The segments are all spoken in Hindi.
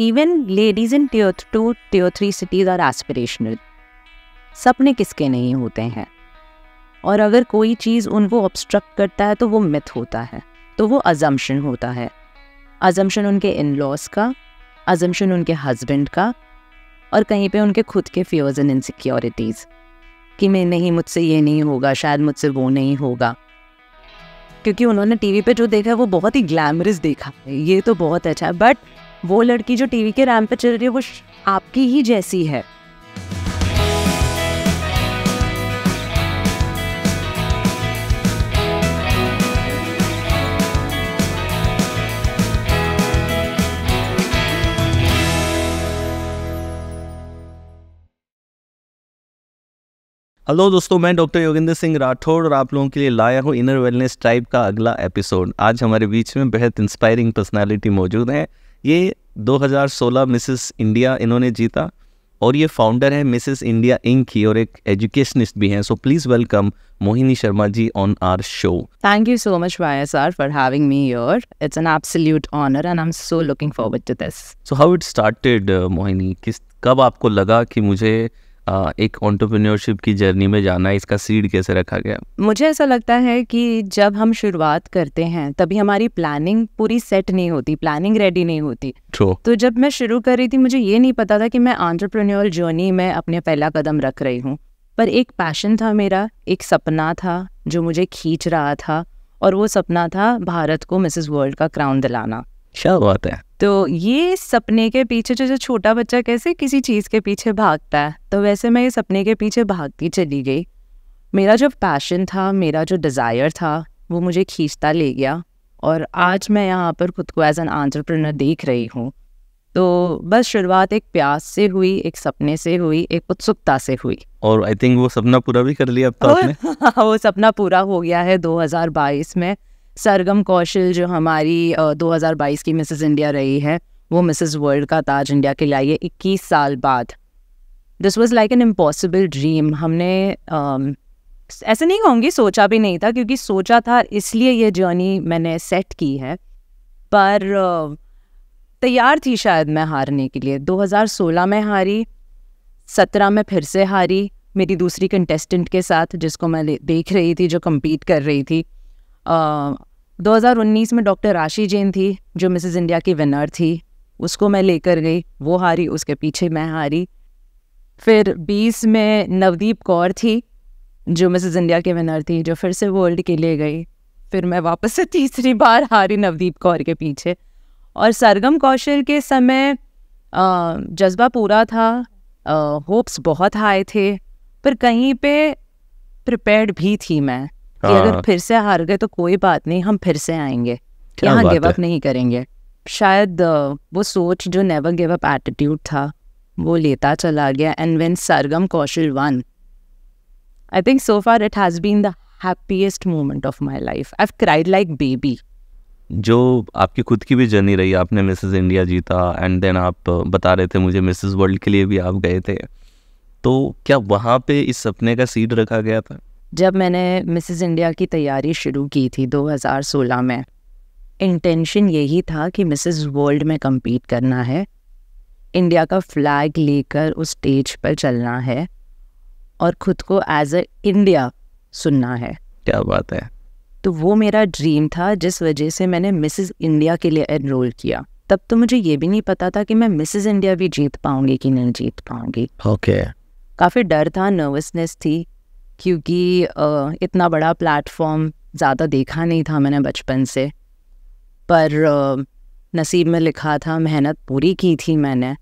Even ladies in tier two tier three cities are aspirational सपने किसके नहीं होते हैं और अगर कोई चीज़ उनको ऑब्स्ट्रक्ट करता है तो वो मिथ होता है तो वो अजम्पन होता है अजम्पन उनके इन लॉज का अजम्पन उनके हस्बैंड का और कहीं पे उनके खुद के फियर्स एंड इनसिक्योरिटीज़ कि मैं नहीं मुझसे ये नहीं होगा शायद मुझसे वो नहीं होगा क्योंकि उन्होंने टीवी पे जो देखा है वो बहुत ही ग्लैमरस देखा है ये तो बहुत अच्छा है बट वो लड़की जो टीवी के रैम पे चल रही है वो आपकी ही जैसी है हेलो दोस्तों मैं डॉक्टर योगेंद्र सिंह राठौड़ और आप लोगों के लिए लाया हूँ इनर वेलनेस ट्राइब का अगला एपिसोड आज हमारे बीच में बेहद इंस्पायरिंग पर्सनालिटी मौजूद हैं ये 2016 मिसेस इंडिया इन्होंने जीता और ये फाउंडर है मिसेस इंडिया इंक की और एक एजुकेशनिस्ट भी हैं so please welcome Mohini Sharma ji on our show thank you so much वाया sir for having me your it's an absolute honour and I am so looking forward to this so how it started Mohini किस कब आपको लगा कि मुझे एक ऑन्टरप्रनोरशिप की जर्नी में जाना इसका सीड कैसे रखा गया मुझे ऐसा लगता है कि जब हम शुरुआत करते हैं तभी हमारी प्लानिंग पूरी सेट नहीं होती प्लानिंग रेडी नहीं होती True. तो जब मैं शुरू कर रही थी मुझे ये नहीं पता था कि मैं ऑन्टरप्रेन्योर जर्नी में अपने पहला कदम रख रही हूँ पर एक पैशन था मेरा एक सपना था जो मुझे खींच रहा था और वो सपना था भारत को मिसेस वर्ल्ड का क्राउन दिलाना क्या बात है तो ये सपने के पीछे जो छोटा बच्चा कैसे किसी चीज़ के पीछे भागता है तो वैसे मैं ये सपने के पीछे भागती चली गई मेरा जो पैशन था मेरा जो डिज़ायर था वो मुझे खींचता ले गया और आज मैं यहाँ पर खुद को एज एन आंट्रप्रनर देख रही हूँ तो बस शुरुआत एक प्यास से हुई एक सपने से हुई एक उत्सुकता से हुई और आई थिंक वो सपना पूरा भी कर लिया अब तो आपने वो सपना पूरा हो गया है 2022 में सरगम कौशल जो हमारी दो की मिसेस इंडिया रही है वो मिसेस वर्ल्ड का ताज इंडिया के लाइए इक्कीस साल बाद this was like an impossible dream हमने um, ऐसे नहीं कहूँगी सोचा भी नहीं था क्योंकि सोचा था इसलिए ये जर्नी मैंने सेट की है पर तैयार थी शायद मैं हारने के लिए 2016 में हारी 17 में फिर से हारी मेरी दूसरी कंटेस्टेंट के साथ जिसको मैं देख रही थी जो कम्पीट कर रही थी 2019 में डॉक्टर राशि जैन थी जो मिसेज इंडिया की विनर थी उसको मैं लेकर गई वो हारी उसके पीछे मैं हारी फिर 20 में नवदीप कौर थी जो मिसेज इंडिया की विनर थी जो फिर से वर्ल्ड के लिए गई फिर मैं वापस से तीसरी बार हारी नवदीप कौर के पीछे और सरगम कौशल के समय जज्बा पूरा था होप्स बहुत हाई थे पर कहीं पे प्रिपेयर्ड भी थी मैं कि हाँ। अगर फिर से हार गए तो कोई बात नहीं हम फिर से आएंगे यहाँ गिव अप नहीं करेंगे शायद वो सोच जो नेवर गिव अप एटीट्यूड था वो लेता चला गया and when Sargam Kaushal won I think so far it has been the happiest moment of my life I cried like baby जो आपकी खुद की भी जर्नी रही आपने मिसेस इंडिया जीता एंड देन आप बता रहे थे मुझे मिसेस वर्ल्ड के लिए भी आप गए थे तो क्या वहाँ पे इस सपने का सीड रखा गया था जब मैंने मिसेस इंडिया की तैयारी शुरू की थी 2016 में इंटेंशन यही था कि मिसेस वर्ल्ड में कम्पीट करना है इंडिया का फ्लैग लेकर उस स्टेज पर चलना है और ख़ुद को एज अ इंडिया सुनना है क्या बात है तो वो मेरा ड्रीम था जिस वजह से मैंने मिसेस इंडिया के लिए एनरोल किया तब तो मुझे ये भी नहीं पता था कि मैं मिसेस इंडिया भी जीत पाऊंगी कि नहीं जीत पाऊंगी ओके okay. काफ़ी डर था नर्वसनेस थी क्योंकि इतना बड़ा प्लेटफॉर्म ज़्यादा देखा नहीं था मैंने बचपन से पर नसीब में लिखा था मेहनत पूरी की थी मैंने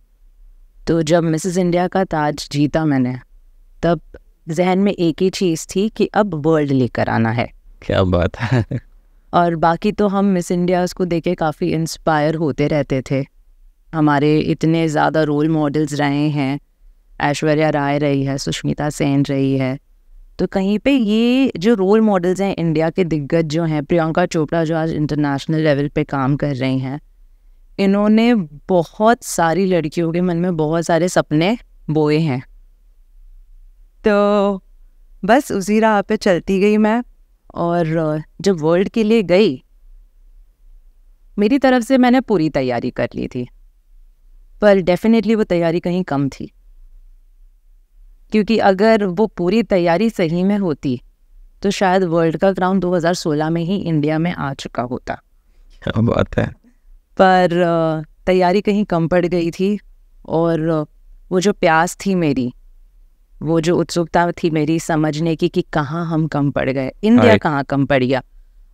तो जब मिसेस इंडिया का ताज जीता मैंने तब जहन में एक ही चीज़ थी कि अब वर्ल्ड लेकर आना है क्या बात है और बाकी तो हम मिस इंडिया को देखे काफ़ी इंस्पायर होते रहते थे हमारे इतने ज़्यादा रोल मॉडल्स रहे हैं ऐश्वर्या राय रही है सुष्मिता सेन रही है तो कहीं पे ये जो रोल मॉडल्स हैं इंडिया के दिग्गज जो हैं प्रियंका चोपड़ा जो आज इंटरनेशनल लेवल पे काम कर रही हैं इन्होंने बहुत सारी लड़कियों के मन में बहुत सारे सपने बोए हैं तो बस उसी राह पे चलती गई मैं और जब वर्ल्ड के लिए गई मेरी तरफ से मैंने पूरी तैयारी कर ली थी पर डेफिनेटली वो तैयारी कहीं कम थी क्योंकि अगर वो पूरी तैयारी सही में होती तो शायद वर्ल्ड कप क्राउन 2016 में ही इंडिया में आ चुका होता क्या बात है पर तैयारी कहीं कम पड़ गई थी और वो जो प्यास थी मेरी वो जो उत्सुकता थी मेरी समझने की कि कहाँ हम कम पड़ गए इंडिया कहाँ कम पड़ गया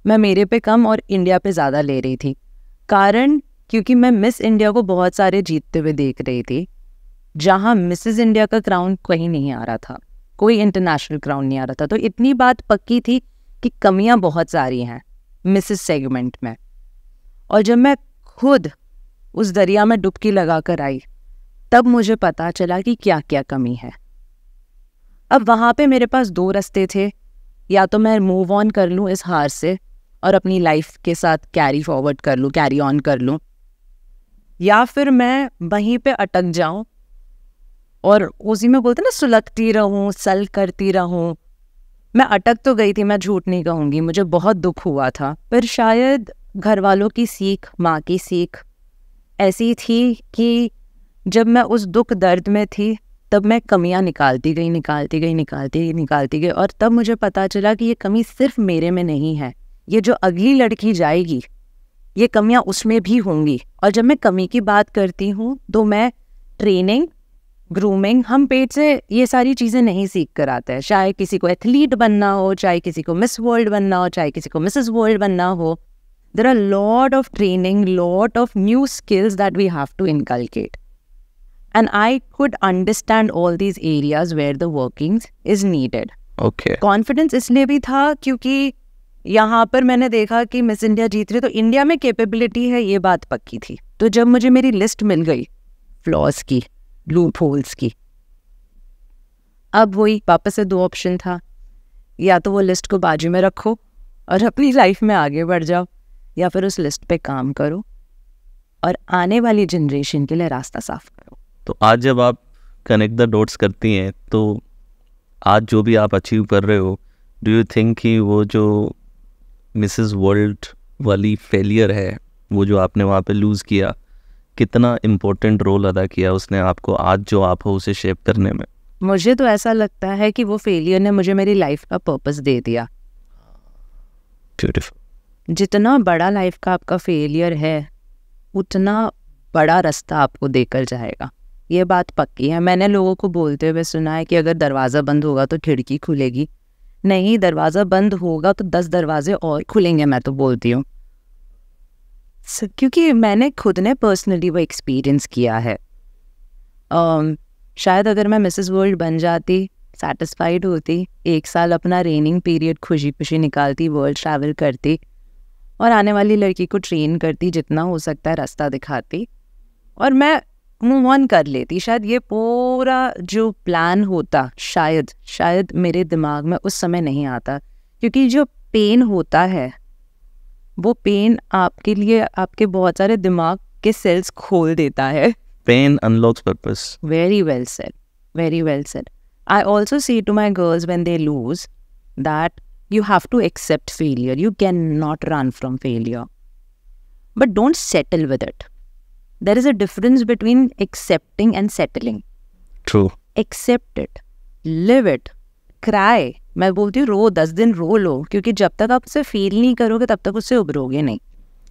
मैं मेरे पे कम और इंडिया पे ज़्यादा ले रही थी कारण क्योंकि मैं मिस इंडिया को बहुत सारे जीतते हुए देख रही थी जहां मिसेज इंडिया का क्राउन कहीं नहीं आ रहा था कोई इंटरनेशनल क्राउन नहीं आ रहा था तो इतनी बात पक्की थी कि कमियां बहुत सारी हैं मिसेस सेगमेंट में और जब मैं खुद उस दरिया में डुबकी लगा कर आई तब मुझे पता चला कि क्या क्या कमी है अब वहाँ पे मेरे पास दो रास्ते थे या तो मैं मूव ऑन कर लूँ इस हार से और अपनी लाइफ के साथ कैरी फॉरवर्ड कर लूँ कैरी ऑन कर लूँ या फिर मैं वहीं पे अटक जाऊँ और उसी में बोलते ना सुलगती रहूँ सल करती रहूँ मैं अटक तो गई थी मैं झूठ नहीं कहूंगी मुझे बहुत दुख हुआ था पर शायद घर वालों की सीख माँ की सीख ऐसी थी कि जब मैं उस दुख दर्द में थी तब मैं कमियाँ निकालती गई निकालती गई निकालती गई निकालती गई और तब मुझे पता चला कि ये कमी सिर्फ मेरे में नहीं है ये जो अगली लड़की जाएगी ये कमियाँ उसमें भी होंगी और जब मैं कमी की बात करती हूँ तो मैं ट्रेनिंग ग्रूमिंग हम पेट से ये सारी चीज़ें नहीं सीख कर आते हैं चाहे किसी को एथलीट बनना हो चाहे किसी को मिस वर्ल्ड बनना हो चाहे किसी को मिसेस वर्ल्ड बनना हो there are lot of training lot of new skills that we have to inculcate and I could understand all these areas where the working is needed okay confidence इसलिए भी था क्योंकि यहाँ पर मैंने देखा कि मिस इंडिया जीत रही तो इंडिया में कैपेबिलिटी है ये बात पक्की थी तो जब मुझे मेरी लिस्ट मिल गई फ्लॉज की लूप होल्स की अब वही वापस से दो ऑप्शन था या तो वो लिस्ट को बाजू में रखो और अपनी लाइफ में आगे बढ़ जाओ या फिर उस लिस्ट पे काम करो और आने वाली जनरेशन के लिए रास्ता साफ करो तो आज जब आप कनेक्ट द डॉट्स करती हैं तो आज जो भी आप अचीव कर रहे हो डू यू थिंक कि वो जो मिसेस वर्ल्ड वाली फेलियर है वो जो आपने वहाँ पे लूज़ किया कितना इम्पोर्टेंट रोल अदा किया उसने आपको आज जो आप हो उसे शेप करने में मुझे तो ऐसा लगता है कि वो फेलियर ने मुझे मेरी लाइफ का पर्पस दे दिया जितना बड़ा लाइफ का आपका फेलियर है उतना बड़ा रास्ता आपको देकर जाएगा ये बात पक्की है मैंने लोगों को बोलते हुए सुना है कि अगर दरवाज़ा बंद होगा तो खिड़की खुलेगी नहीं दरवाज़ा बंद होगा तो दस दरवाजे और खुलेंगे मैं तो बोलती हूँ सर क्योंकि मैंने खुद ने पर्सनली वो एक्सपीरियंस किया है um, शायद अगर मैं मिसेस वर्ल्ड बन जाती सेटिस्फाइड होती एक साल अपना रेनिंग पीरियड खुशी खुशी निकालती वर्ल्ड ट्रैवल करती और आने वाली लड़की को ट्रेन करती जितना हो सकता है रास्ता दिखाती और मैं मूव ऑन कर लेती शायद ये पूरा जो प्लान होता शायद शायद मेरे दिमाग में उस समय नहीं आता क्योंकि जो पेन होता है वो पेन आपके लिए आपके बहुत सारे दिमाग के सेल्स खोल देता है pain unlocks purpose very well said very well said I also see to my girls when they lose that you have to accept failure you can not run from failure but don't settle with it there is a difference between accepting and settling true accept it live it cry मैं बोलती हूँ रो दस दिन रो लो क्योंकि जब तक आप उसे फील नहीं करोगे तब तक उससे उभरोगे नहीं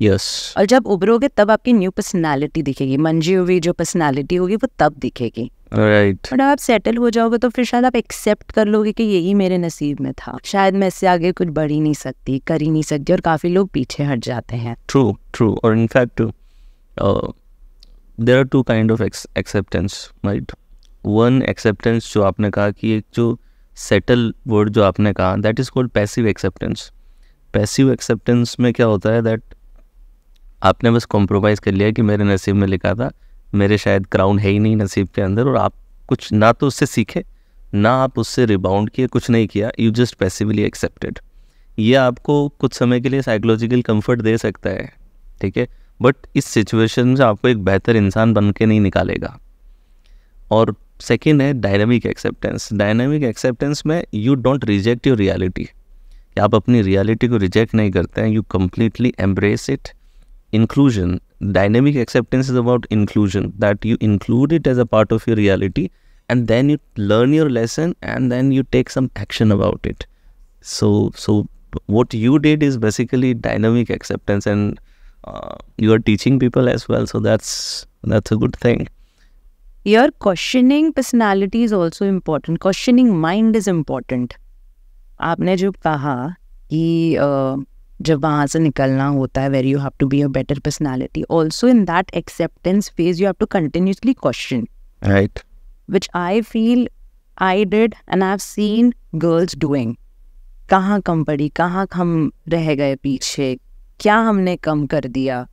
यस yes. और जब उभरोगे तब आपकी न्यू पर्सनैलिटी दिखेगी मंजी हुई जो पर्सनैलिटी होगी वो तब दिखेगी राइट right. आप सेटल हो जाओगे तो फिर शायद आप एक्सेप्ट कर लोगे कि यही मेरे नसीब में था शायद मैं इससे आगे कुछ बढ़ ही नहीं सकती कर ही नहीं सकती और काफी लोग पीछे हट जाते हैं ट्रू ट्रू और in fact there are two kind of acceptance right one acceptance जो आपने कहा कि एक जो सेटल वर्ड जो आपने कहा that is called passive acceptance passive acceptance में क्या होता है दैट आपने बस कॉम्प्रोमाइज़ कर लिया कि मेरे नसीब में लिखा था मेरे शायद क्राउन है ही नहीं नसीब के अंदर और आप कुछ ना तो उससे सीखे ना आप उससे रिबाउंड किए कुछ नहीं किया यू जस्ट पैसिवली एक्सेप्टेड ये आपको कुछ समय के लिए साइकोलॉजिकल कंफर्ट दे सकता है ठीक है बट इस सिचुएशन से आपको एक बेहतर इंसान बन के नहीं निकालेगा और सेकेंड है डायनामिक एक्सेप्टेंस डायनामिक एक्सेप्टेंस में you don't reject your reality आप अपनी रियलिटी को रिजेक्ट नहीं करते हैं you completely embrace it inclusion dynamic acceptance is about inclusion that you include it as a part of your reality and then you learn your lesson and then you take some action about it so so what you did is basically dynamic acceptance and you are teaching people as well so that's that's a good thing Here, questioning personality is also important. Questioning mind is important. आपने जो कहा कि जब वहाँ से निकलना होता है where you have to be a better personality also in that acceptance phase you have to continuously question right which I feel I did and I have seen girls doing कहाँ कम पड़ी कहाँ हम रह गए पीछे क्या हमने कम कर दिया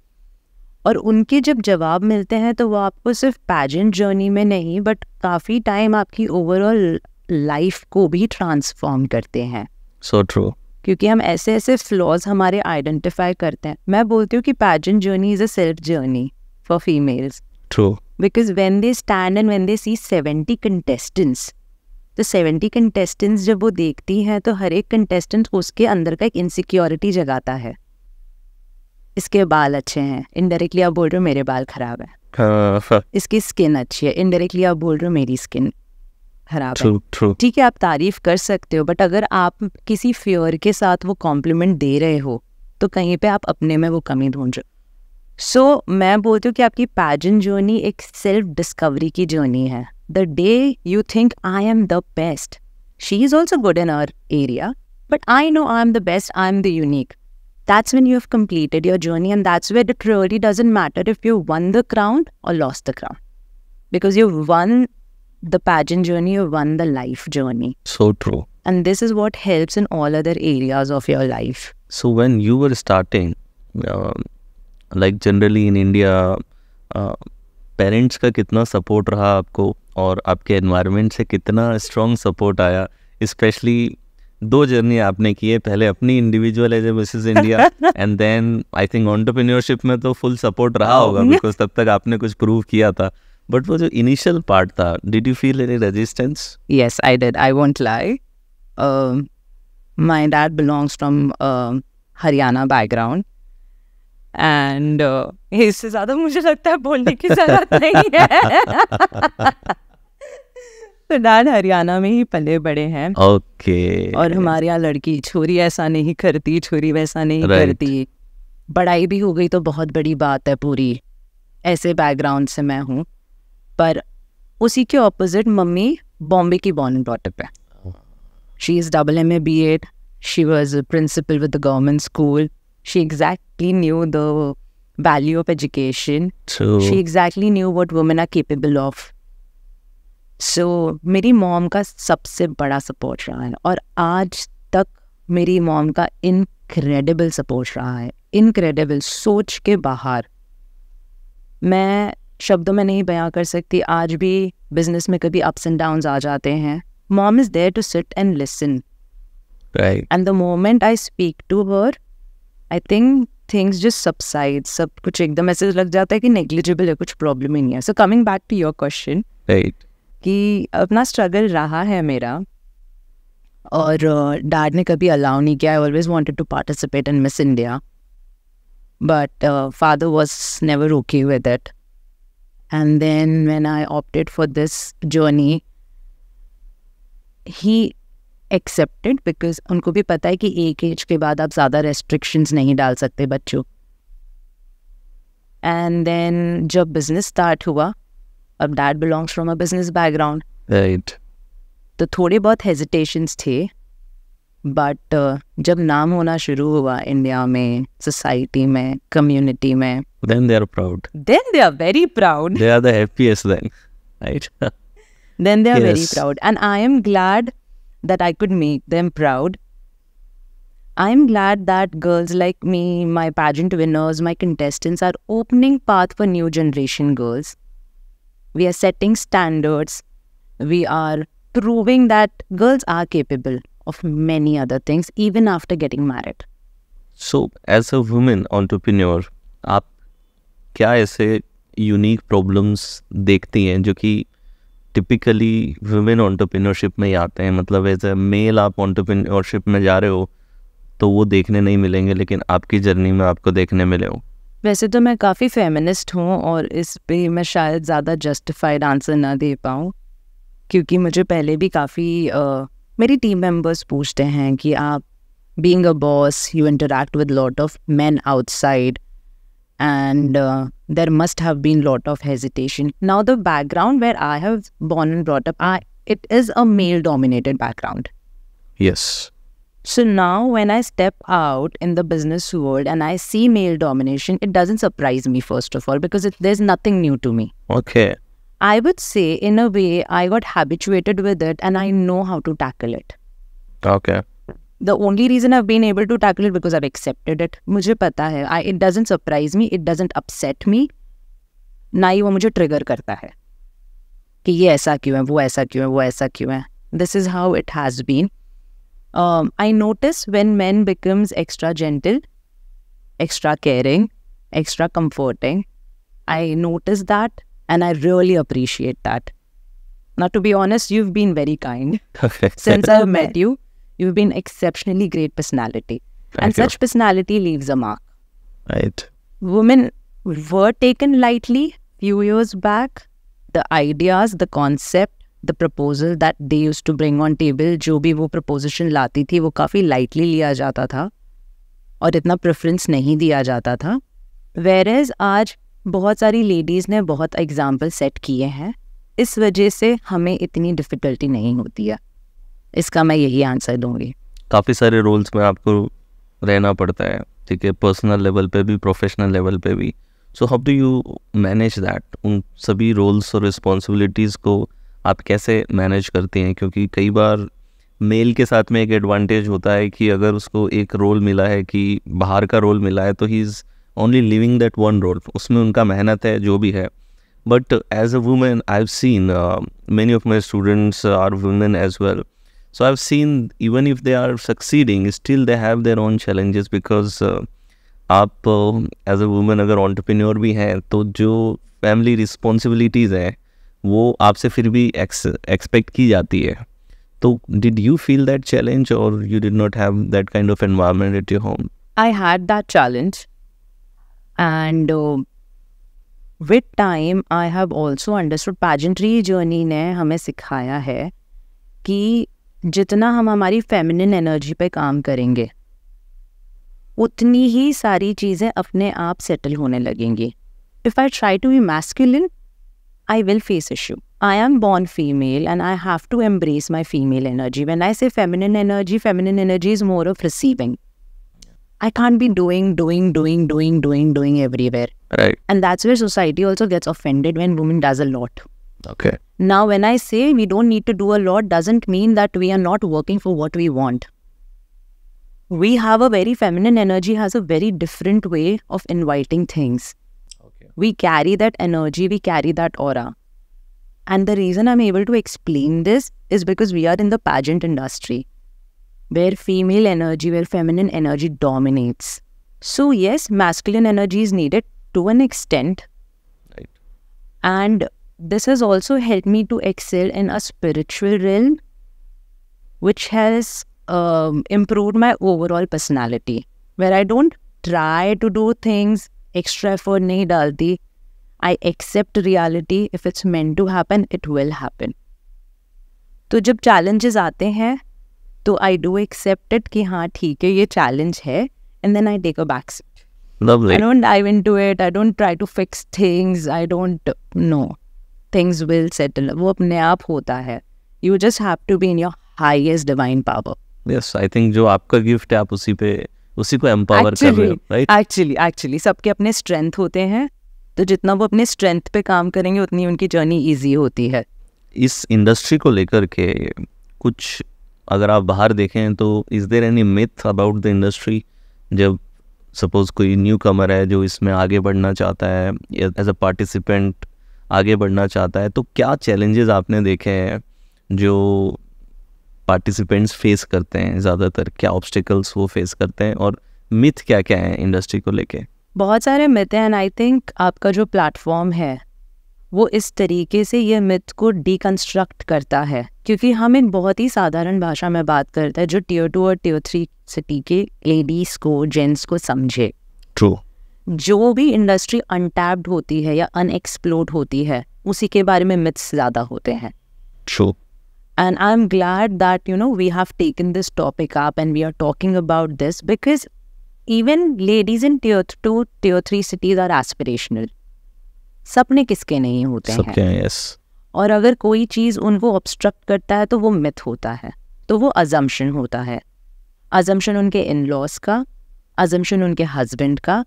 और उनके जब जवाब मिलते हैं तो वो आपको सिर्फ पैजेंट जर्नी में नहीं बट काफ़ी टाइम आपकी ओवरऑल लाइफ को भी ट्रांसफॉर्म करते हैं सो so ट्रू क्योंकि हम ऐसे ऐसे फ्लॉज हमारे आइडेंटिफाई करते हैं मैं बोलती हूँ कि pageant journey is a self journey for females true because when they stand and when they see seventy contestants तो सेवेंटी कंटेस्टेंट्स जब वो देखती हैं तो हर एक कंटेस्टेंट उसके अंदर का एक इनसिक्योरिटी जगाता है इसके बाल अच्छे हैं इनडायरेक्टली आप बोल रहे हो मेरे बाल खराब है हाँ। इसकी स्किन अच्छी है इनडायरेक्टली आप बोल रहे हो मेरी स्किन खराब है ठीक है आप तारीफ कर सकते हो बट अगर आप किसी फ्योर के साथ वो कॉम्प्लीमेंट दे रहे हो तो कहीं पे आप अपने में वो कमी ढूंढ रहे हो सो मैं बोलती हूँ कि आपकी पैजन जर्नी एक सेल्फ डिस्कवरी की जर्नी है the day you think I am the best she is also good in our area but I know I am the best I am the unique that's when you have completed your journey and that's where it really doesn't matter if you won the crown or lost the crown because you've won the pageant journey you've won the life journey so true and this is what helps in all other areas of your life so when you were starting uh, like generally in india uh, parents का कितना सपोर्ट रहा आपको और आपके एनवायरनमेंट से कितना स्ट्रॉन्ग सपोर्ट आया स्पेशली दो जर्नी आपने की है पहले अपनी individual as a Mrs India and then I think entrepreneurship में तो फुल सपोर्ट रहा oh. होगा बिकॉज तब तक आपने कुछ प्रूव किया था बट वो जो इनिशियल पार्ट था did you feel any resistance yes I did I won't lie my dad belongs from Haryana background and इससे ज्यादा मुझे लगता है बोलने की जरूरत नहीं है फिलहाल हरियाणा में ही पले बड़े हैं ओके और हमारे यहाँ लड़की छोरी ऐसा नहीं करती छोरी वैसा नहीं right. करती बड़ाई भी हो गई तो बहुत बड़ी बात है पूरी ऐसे बैकग्राउंड से मैं हूँ पर उसी के ऑपोजिट मम्मी बॉम्बे की born and brought up she is double M A B Ed she was principal with the government school she exactly knew the value of education she exactly knew what women are capable of so so, मेरी मॉम का सबसे बड़ा सपोर्ट रहा है और आज तक मेरी मॉम का इनक्रेडिबल सपोर्ट रहा है इनक्रेडिबल सोच के बाहर मैं शब्दों में नहीं बयां कर सकती आज भी बिजनेस में कभी अप्स एंड डाउन्स आ जाते हैं mom is there to sit and listen and the moment I speak to her I think things just subside सब कुछ एकदम ऐसे लग जाता है कि नेग्लिजिबल है कुछ प्रॉब्लम ही नहीं है so coming back to your question right कि अपना स्ट्रगल रहा है मेरा और डैड ने कभी अलाउ नहीं किया I always wanted to participate in Miss India but father was never okay with it and then man I opted for this journey he accepted because उनको भी पता है कि एक एज के बाद आप ज़्यादा रेस्ट्रिक्शंस नहीं डाल सकते बच्चों एंड देन जब बिजनेस स्टार्ट हुआ और dad belongs from a business background right तो थोड़े बहुत हेजिटेशंस थे बट uh, जब नाम होना शुरू हुआ इंडिया में सोसाइटी में कम्युनिटी में then they are proud then they are very proud they are the happiest then right then they are very proud and i am glad that i could make them proud i am glad that girls like me my pageant winners my contestants are opening path for new generation girls we are setting standards, we are proving that girls are capable of many other things even after getting married. So, as a woman entrepreneur, आप क्या ऐसे यूनिक प्रॉब्लम्स देखती हैं जो कि टिपिकली वुमेन ऑन्टरप्रिनरशिप में ही आते हैं मतलब एज ए मेल आप ऑन्टरप्रिनरशिप में जा रहे हो तो वो देखने नहीं मिलेंगे लेकिन आपकी जर्नी में आपको देखने मिले हो वैसे तो मैं काफ़ी फेमिनिस्ट हूँ और इस पे मैं शायद ज़्यादा जस्टिफाइड आंसर ना दे पाऊँ क्योंकि मुझे पहले भी काफ़ी uh, मेरी टीम मेंबर्स पूछते हैं कि आप being a boss you interact with lot of man outside and there must have been lot of hesitation now the background where I have born and brought up I it is a male dominated background yes So now, when I step out in the business world and I see male domination, it doesn't surprise me, first of all, because it, there's nothing new to me. Okay. I would say, in a way, I got habituated with it and I know how to tackle it. Okay. The only reason I've been able to tackle it because I've accepted it. मुझे पता है. I, it doesn't surprise me. It doesn't upset me. ना ही वो मुझे karta करता है कि ये ऐसा क्यों है वो ऐसा क्यों है वो ऐसा क्यों है this is how it has um, I notice when men becomes extra gentle, extra caring, extra comforting. I notice that and I really appreciate that. Now, to be honest, you've been very kind. Since I've met you, you've been exceptionally great personality. Thank and you. such personality leaves a mark. Right. Women were taken lightly few years back. The ideas, the concept, the proposal that they use to bring on table जो भी वो प्रपोजिशन लाती थी वो काफ़ी लाइटली लिया जाता था और इतना प्रेफरेंस नहीं दिया जाता था वेर एज आज बहुत सारी लेडीज़ ने बहुत एग्ज़ाम्पल सेट किए हैं इस वजह से हमें इतनी डिफ़िकल्टी नहीं होती है इसका मैं यही आंसर दूंगी काफ़ी सारे रोल्स में आपको रहना पड़ता है ठीक है पर्सनल लेवल पे भी प्रोफेशनल लेवल पे भी so how do you manage that उन सभी रोल्स और रिस्पॉन्सिबिलिटीज़ को आप कैसे मैनेज करते हैं क्योंकि कई बार मेल के साथ में एक एडवांटेज होता है कि अगर उसको एक रोल मिला है कि बाहर का रोल मिला है तो he is only living that one role उसमें उनका मेहनत है जो भी है but as a women I have seen many of my students are women as well so I have seen even if they are succeeding still they have their own challenges because आप एज अ वुमेन अगर ऑन्टरप्रीन्योर भी हैं तो जो फैमिली रिस्पॉन्सिबिलिटीज़ हैं वो आपसे फिर भी एक्सपेक्ट की जाती है तो did you feel that challenge और you did not have that kind of environment at your home I had that challenge and with time I have also understood pageantry journey ने हमें सिखाया है कि जितना हम हमारी फेमिनिन एनर्जी पे काम करेंगे उतनी ही सारी चीज़ें अपने आप सेटल होने लगेंगी if I try to be masculine I will face issue. I am born female and I have to embrace my female energy. When I say feminine energy, feminine energy is more of receiving. I can't be doing, doing, doing, doing, doing, doing everywhere. Right. And that's where society also gets offended when women does a lot. Okay. Now, when I say we don't need to do a lot, doesn't mean that we are not working for what we want. We have a very feminine energy, has a very different way of inviting things we carry that energy, we carry that aura. And the reason I'm able to explain this is because we are in the pageant industry where female energy, where feminine energy dominates. So, yes, masculine energy is needed to an extent. Right. And this has also helped me to excel in a spiritual realm, which has um, improved my overall personality, where I don't try to do things extra effort नहीं डालती I accept reality if it's meant to happen it will happen तो जब चैलेंजेस आते हैं तो आई डू एक्सेप्ट इट कि हाँ ठीक है ये चैलेंज है and then I take a back Lovely. I don't dive into it. I don't try to fix things. I don't know. Things will settle. वो अपने आप होता है. You just have to be in your highest divine power. Yes, I think जो आपका gift है आप उसी पे उसी को एम्पावर कर रहे हो राइट एक्चुअली एक्चुअली सबके अपने स्ट्रेंथ होते हैं तो जितना वो अपने स्ट्रेंथ पे काम करेंगे उतनी उनकी जर्नी इजी होती है इस इंडस्ट्री को लेकर के कुछ अगर आप बाहर देखें तो is there any myth about the industry जब सपोज कोई न्यू कमर है जो इसमें आगे बढ़ना चाहता है एज अ पार्टिसिपेंट आगे बढ़ना चाहता है तो क्या चैलेंजेस आपने देखे हैं जो पार्टिसिपेंट्स फेस करते हैं ज़्यादातर क्या ऑब्स्टिकल्स वो फेस करते हैं और मिथ क्या क्या है इंडस्ट्री को लेके बहुत सारे मिथ हैं एंड आई थिंक आपका जो प्लेटफॉर्म है वो इस तरीके से ये मिथ को डिकन्स्ट्रक्ट करता है क्योंकि हम एक बहुत ही साधारण भाषा में बात करते हैं जो टीयर टू और टीयर थ्री सिटी के लेडीज़ को जेंट्स को समझे ट्रू जो भी इंडस्ट्री अनटैप्ड होती है या अनएक्सप्लोर्ड होती है उसी के बारे में मिथ्स ज़्यादा होते हैं true And I'm glad that, you know, we have taken this topic up and we are talking about this because even ladies in tier 2 tier 3 cities are aspirational. सपने किसके नहीं होते सबके हैं यस और अगर कोई चीज़ उनको ऑब्स्ट्रक्ट करता है तो वो मिथ होता है तो वो अजम्पन होता है अजम्पन उनके इन लॉज का अजम्पन उनके हस्बैंड का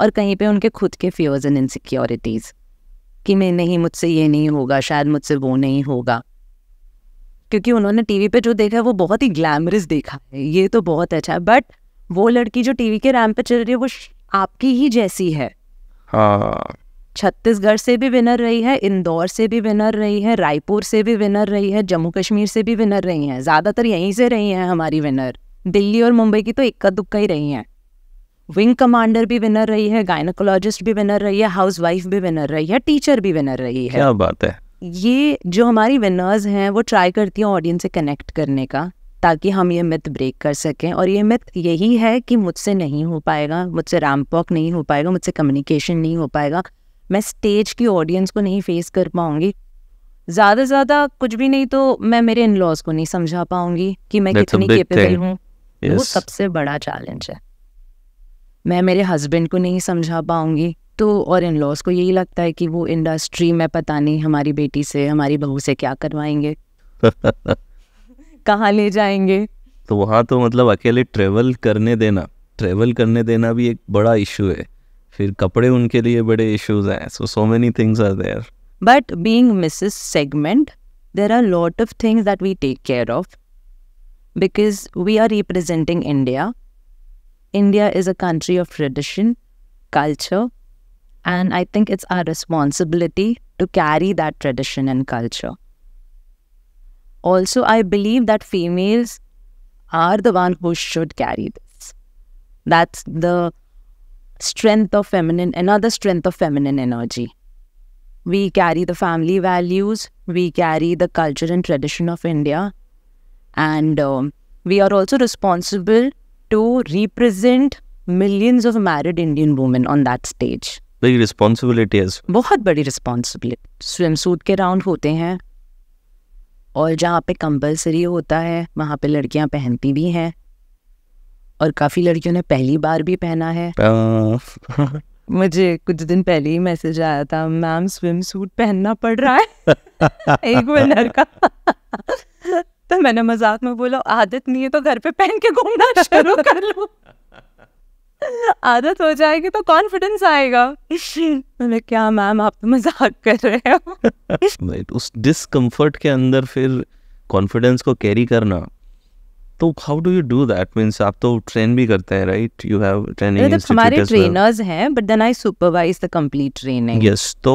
और कहीं पे उनके खुद के फियर्स एंड इनसिक्योरिटीज़ कि मैं नहीं मुझसे ये नहीं होगा शायद मुझसे वो नहीं होगा क्योंकि उन्होंने टीवी पे जो देखा है वो बहुत ही ग्लैमरस देखा है ये तो बहुत अच्छा है बट वो लड़की जो टीवी के रैम पे चल रही है वो आपकी ही जैसी है हाँ। छत्तीसगढ़ से भी विनर रही है इंदौर से भी विनर रही है रायपुर से भी विनर रही है जम्मू कश्मीर से भी विनर रही हैं ज़्यादातर यहीं से रही हैं हमारी विनर दिल्ली और मुंबई की तो इक्का दुक्का ही रही हैं विंग कमांडर भी विनर रही है गायनकोलॉजिस्ट भी विनर रही है हाउसवाइफ भी विनर रही है टीचर भी विनर रही है क्या बात है ये जो हमारी विनर्स हैं वो ट्राई करती हैं ऑडियंस से कनेक्ट करने का ताकि हम ये मिथ ब्रेक कर सकें और ये मिथ यही है कि मुझसे नहीं हो पाएगा मुझसे रैम्प वॉक नहीं हो पाएगा मुझसे कम्युनिकेशन नहीं हो पाएगा मैं स्टेज की ऑडियंस को नहीं फेस कर पाऊंगी ज़्यादा से ज़्यादा कुछ भी नहीं तो मैं मेरे इन लॉज को नहीं समझा पाऊंगी कि मैं That's कितनी केपेबल हूँ yes. वो सबसे बड़ा चैलेंज है मैं मेरे हस्बैंड को नहीं समझा पाऊंगी तो और इन लॉज को यही लगता है कि वो इंडस्ट्री में पता नहीं हमारी बेटी से हमारी बहू से क्या करवाएंगे कहाँ ले जाएंगे तो वहाँ तो मतलब अकेले ट्रेवल करने देना ट्रेवल करने देना भी एक बड़ा इशू है फिर कपड़े उनके लिए बड़े इश्यूज हैं so so many things are there but being Mrs segment there are lot of things that we take care of because we are representing India India is a country of tradition culture And I think it's our responsibility to carry that tradition and culture. Also, I believe that females are the one who should carry this. That's the strength of feminine, another strength of feminine energy. We carry the family values, we carry the culture and tradition of India, and um, we are also responsible to represent millions of married Indian women on that stage. बड़ी रिस्पॉन्सिबिलिटी है बहुत बड़ी रिस्पॉन्सिबिलिटी स्विम सूट के राउंड होते हैं और जहाँ पे कंपलसरी होता है वहाँ पे लड़कियाँ पहनती भी हैं और काफ़ी लड़कियों ने पहली बार भी पहना है मुझे कुछ दिन पहले ही मैसेज आया था मैम स्विम सूट पहनना पड़ रहा है एक विनर का तो मैंने मजाक में बोला आदत नहीं है तो घर पे पहन के घूमना शुरू कर लो आदत हो जाएगी तो कॉन्फिडेंस आएगा मैंने क्या मैम आप तो मजाक कर रहे हो तो उस डिसकंफर्ट के अंदर फिर कॉन्फिडेंस को कैरी करना तो how do you do that means आप तो ट्रेन भी करते हैं राइट यू हैव ट्रेनिंग हमारे ट्रेनर्स हैं but then I supervise the complete training yes तो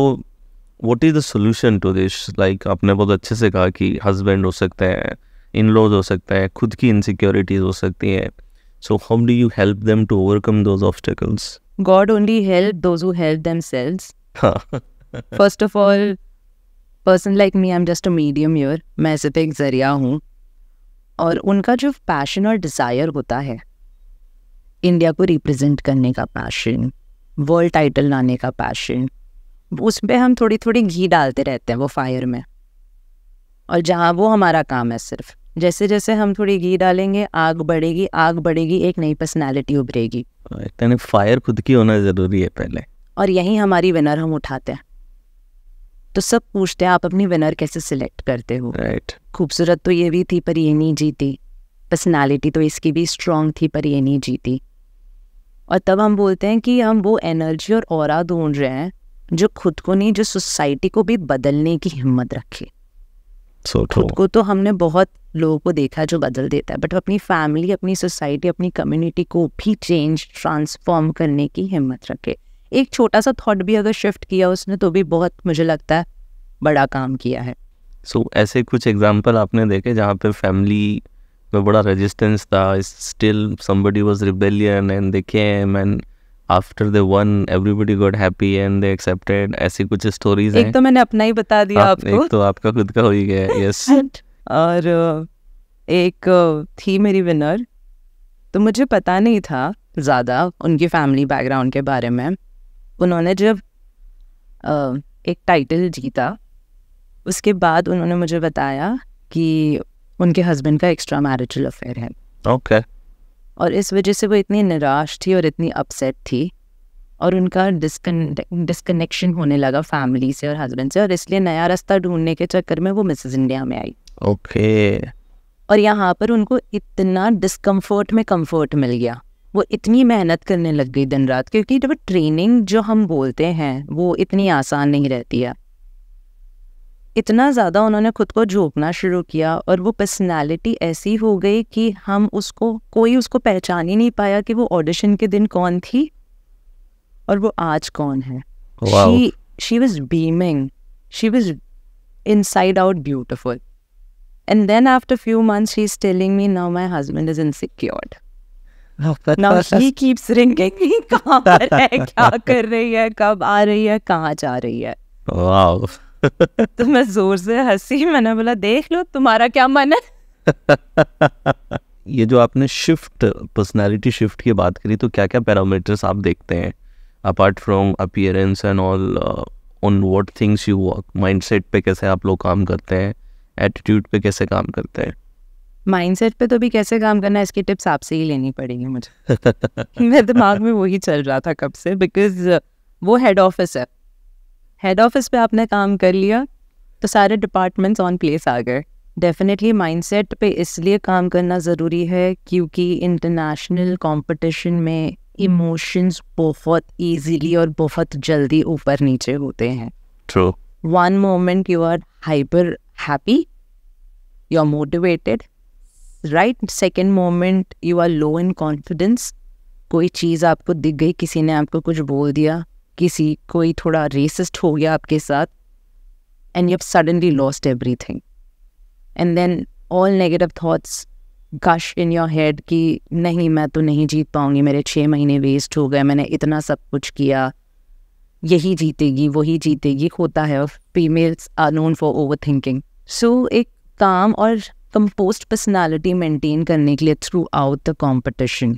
what is the solution to this like आपने बहुत अच्छे से कहा कि हस्बैंड हो सकते हैं इन लॉज हो सकते हैं खुद की इनसिक्योरिटीज हो सकती हैं So, how do you help them to overcome those obstacles? God only helps those who help themselves. First of all, person like me I am just a medium year मैं सिर्फ एक जरिया हूँ और उनका जो पैशन और डिज़ायर होता है इंडिया को रिप्रेजेंट करने का पैशन वर्ल्ड टाइटल लाने का पैशन उस पर हम थोड़ी थोड़ी घी डालते रहते हैं वो फायर में और जहाँ वो हमारा काम है सिर्फ जैसे जैसे हम थोड़ी घी डालेंगे आग बढ़ेगी आग बढ़ेगी एक नई पर्सनैलिटी उभरेगी फायर हाँ, खुद की होना ज़रूरी है पहले और यही हमारी विनर हम उठाते हैं तो सब पूछते हैं आप अपनी विनर कैसे सिलेक्ट करते हो राइट right. खूबसूरत तो ये भी थी पर ये नहीं जीती पर्सनालिटी तो इसकी भी स्ट्रांग थी पर ये नहीं जीती और तब हम बोलते हैं कि हम वो एनर्जी और और ढूंढ रहे हैं जो खुद को नहीं जो सोसाइटी को भी बदलने की हिम्मत रखे so, खुद को तो हमने बहुत लोगों को देखा जो बदल देता है बट अपनी फैमिली अपनी सोसाइटी अपनी कम्युनिटी को भी चेंज ट्रांसफॉर्म करने की हिम्मत रखे एक छोटा सा थॉट भी अगर शिफ्ट किया उसने तो भी बहुत मुझे लगता है बड़ा काम किया है सो so, ऐसे कुछ एग्जाम्पल आपने देखे जहाँ पे फैमिली में बड़ा रेजिस्टेंस था still somebody was rebellion and they came and after the one everybody got happy and they accepted ऐसी कुछ स्टोरीज हैं एक तो मैंने अपना ही बता दिया आप, हाँ, आपको एक तो आपका खुद का हो ही गया यस yes. और एक थी मेरी विनर तो मुझे पता नहीं था ज़्यादा उनकी फैमिली बैकग्राउंड के बारे में उन्होंने जब एक टाइटल जीता उसके बाद उन्होंने मुझे बताया कि उनके हस्बैंड का एक्स्ट्रा मैरिजल अफेयर है ओके okay. और इस वजह से वो इतनी निराश थी और इतनी अपसेट थी और उनका डिस्कनेक्शन होने लगा फैमिली से और हस्बैंड से और इसलिए नया रास्ता ढूंढने के चक्कर में वो मिसेज इंडिया में आई ओके और यहाँ पर उनको इतना डिस्कम्फर्ट में कम्फर्ट मिल गया वो इतनी मेहनत करने लग गई दिन रात क्योंकि जब ट्रेनिंग जो हम बोलते हैं वो इतनी आसान नहीं रहती है इतना ज़्यादा उन्होंने खुद को झोंकना शुरू किया और वो पर्सनालिटी ऐसी हो गई कि हम उसको कोई उसको पहचान ही नहीं पाया कि वो ऑडिशन के दिन कौन थी और वो आज कौन है she she was beaming she was inside out beautiful And then after a few months, she's telling me, now my husband is insecure. Oh, now he keeps ringing. कहाँ पर है क्या कर रही है कब आ रही है कहाँ जा रही है wow. तो मैं जोर से हंसी मैंने बोला देख लो तुम्हारा क्या मन है ये जो आपने शिफ्ट पर्सनालिटी शिफ्ट की बात करी तो क्या क्या पैरामीटर्स आप देखते हैं apart from appearance and all on what things you work mindset पे कैसे आप लोग काम करते हैं एटीट्यूड पे कैसे काम करते हैं माइंडसेट पे तो भी कैसे काम करना है इसकी टिप्स आपसे ही लेनी पड़ेगी मुझे मेरे दिमाग में वही चल रहा था कब से बिकॉज uh, वो हेड ऑफिस है हेड ऑफिस पे आपने काम कर लिया तो सारे डिपार्टमेंट्स ऑन प्लेस आ गए डेफिनेटली माइंडसेट पे इसलिए काम करना ज़रूरी है क्योंकि इंटरनेशनल कंपटीशन में इमोशंस बहुत इजीली और बहुत जल्दी ऊपर नीचे होते हैं true one moment you are hyper happy, you're motivated. Right second moment, you are low in confidence. कोई चीज़ आपको दिख गई किसी ने आपको कुछ बोल दिया किसी कोई थोड़ा रेसिस्ट हो गया आपके साथ and you suddenly lost everything and then all negative thoughts gush in your head कि नहीं मैं तो नहीं जीत पाऊँगी मेरे छः महीने वेस्ट हो गए मैंने इतना सब कुछ किया यही जीतेगी वही जीतेगी होता है females are known for over thinking so एक काम और कंपोस्ट पर्सनैलिटी मेंटेन करने के लिए throughout the competition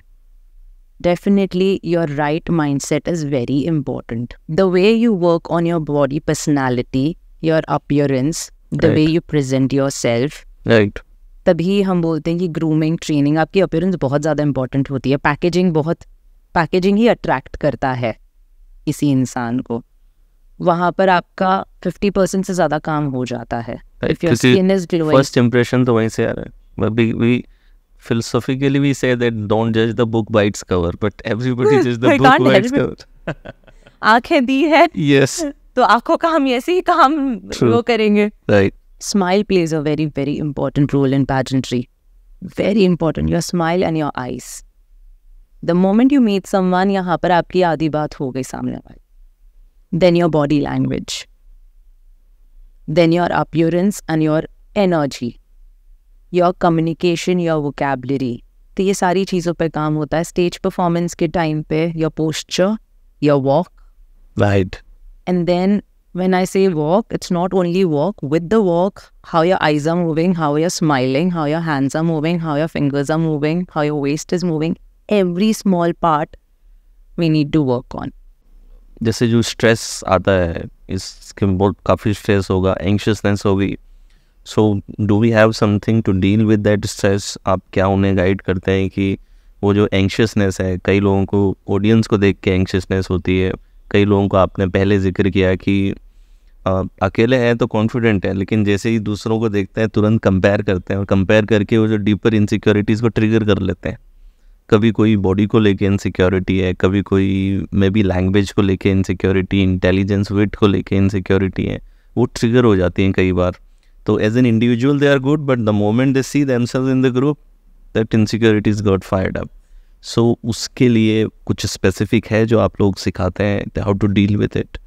Definitely, your right mindset is very important. The way you work on your body personality, your appearance, the right. way you present yourself. Right. तभी हम बोलते हैं कि ग्रूमिंग ट्रेनिंग आपकी अपियरेंस बहुत ज़्यादा इंपॉर्टेंट होती है पैकेजिंग बहुत पैकेजिंग ही अट्रैक्ट करता है इसी इंसान को वहां पर आपका फिफ्टी परसेंट से ज्यादा काम हो जाता है फर्स्ट तो वी से दैट डोंट जज the book by its cover but everybody जज the book by its cover आंखें दी है यस तो आंखों का हम ऐसे ही काम वो करेंगे right smile plays a very very important role in pageantry very important your smile and your eyes the moment you meet someone यहाँ पर आपकी आधी बात हो गई सामने वाले then your body language then your appearance and your energy your communication your वो वोकेबलरी तो ये सारी चीज़ों पर काम होता है स्टेज परफॉर्मेंस के टाइम पे your posture your walk right and then when I say walk it's not only walk with the walk how your eyes are moving how your smiling how your hands are moving how your fingers are moving how your waist is moving every small part we need to work on जैसे जो स्ट्रेस आता है इसके बहुत काफ़ी स्ट्रेस होगा एंशियसनेस होगी so do we have something to deal with that stress आप क्या उन्हें गाइड करते हैं कि वो जो एंशियसनेस है कई लोगों को ऑडियंस को देख के एंशियसनेस होती है कई लोगों को आपने पहले जिक्र किया कि आ, अकेले हैं तो कॉन्फिडेंट है लेकिन जैसे ही दूसरों को देखते हैं तुरंत कंपेयर करते हैं और कंपेयर करके वो जो डीपर इनसिक्योरिटीज़ को ट्रिगर कर लेते हैं कभी कोई बॉडी को लेके इनसिक्योरिटी है कभी कोई मे बी लैंग्वेज को लेके इनसिक्योरिटी इंटेलिजेंस विट को लेके इनसिक्योरिटी है वो ट्रिगर हो जाती हैं कई बार तो as an individual they are good but the moment they see them in the group that insecurity is got fired up so उसके लिए कुछ स्पेसिफिक है जो आप लोग सिखाते हैं how to deal with it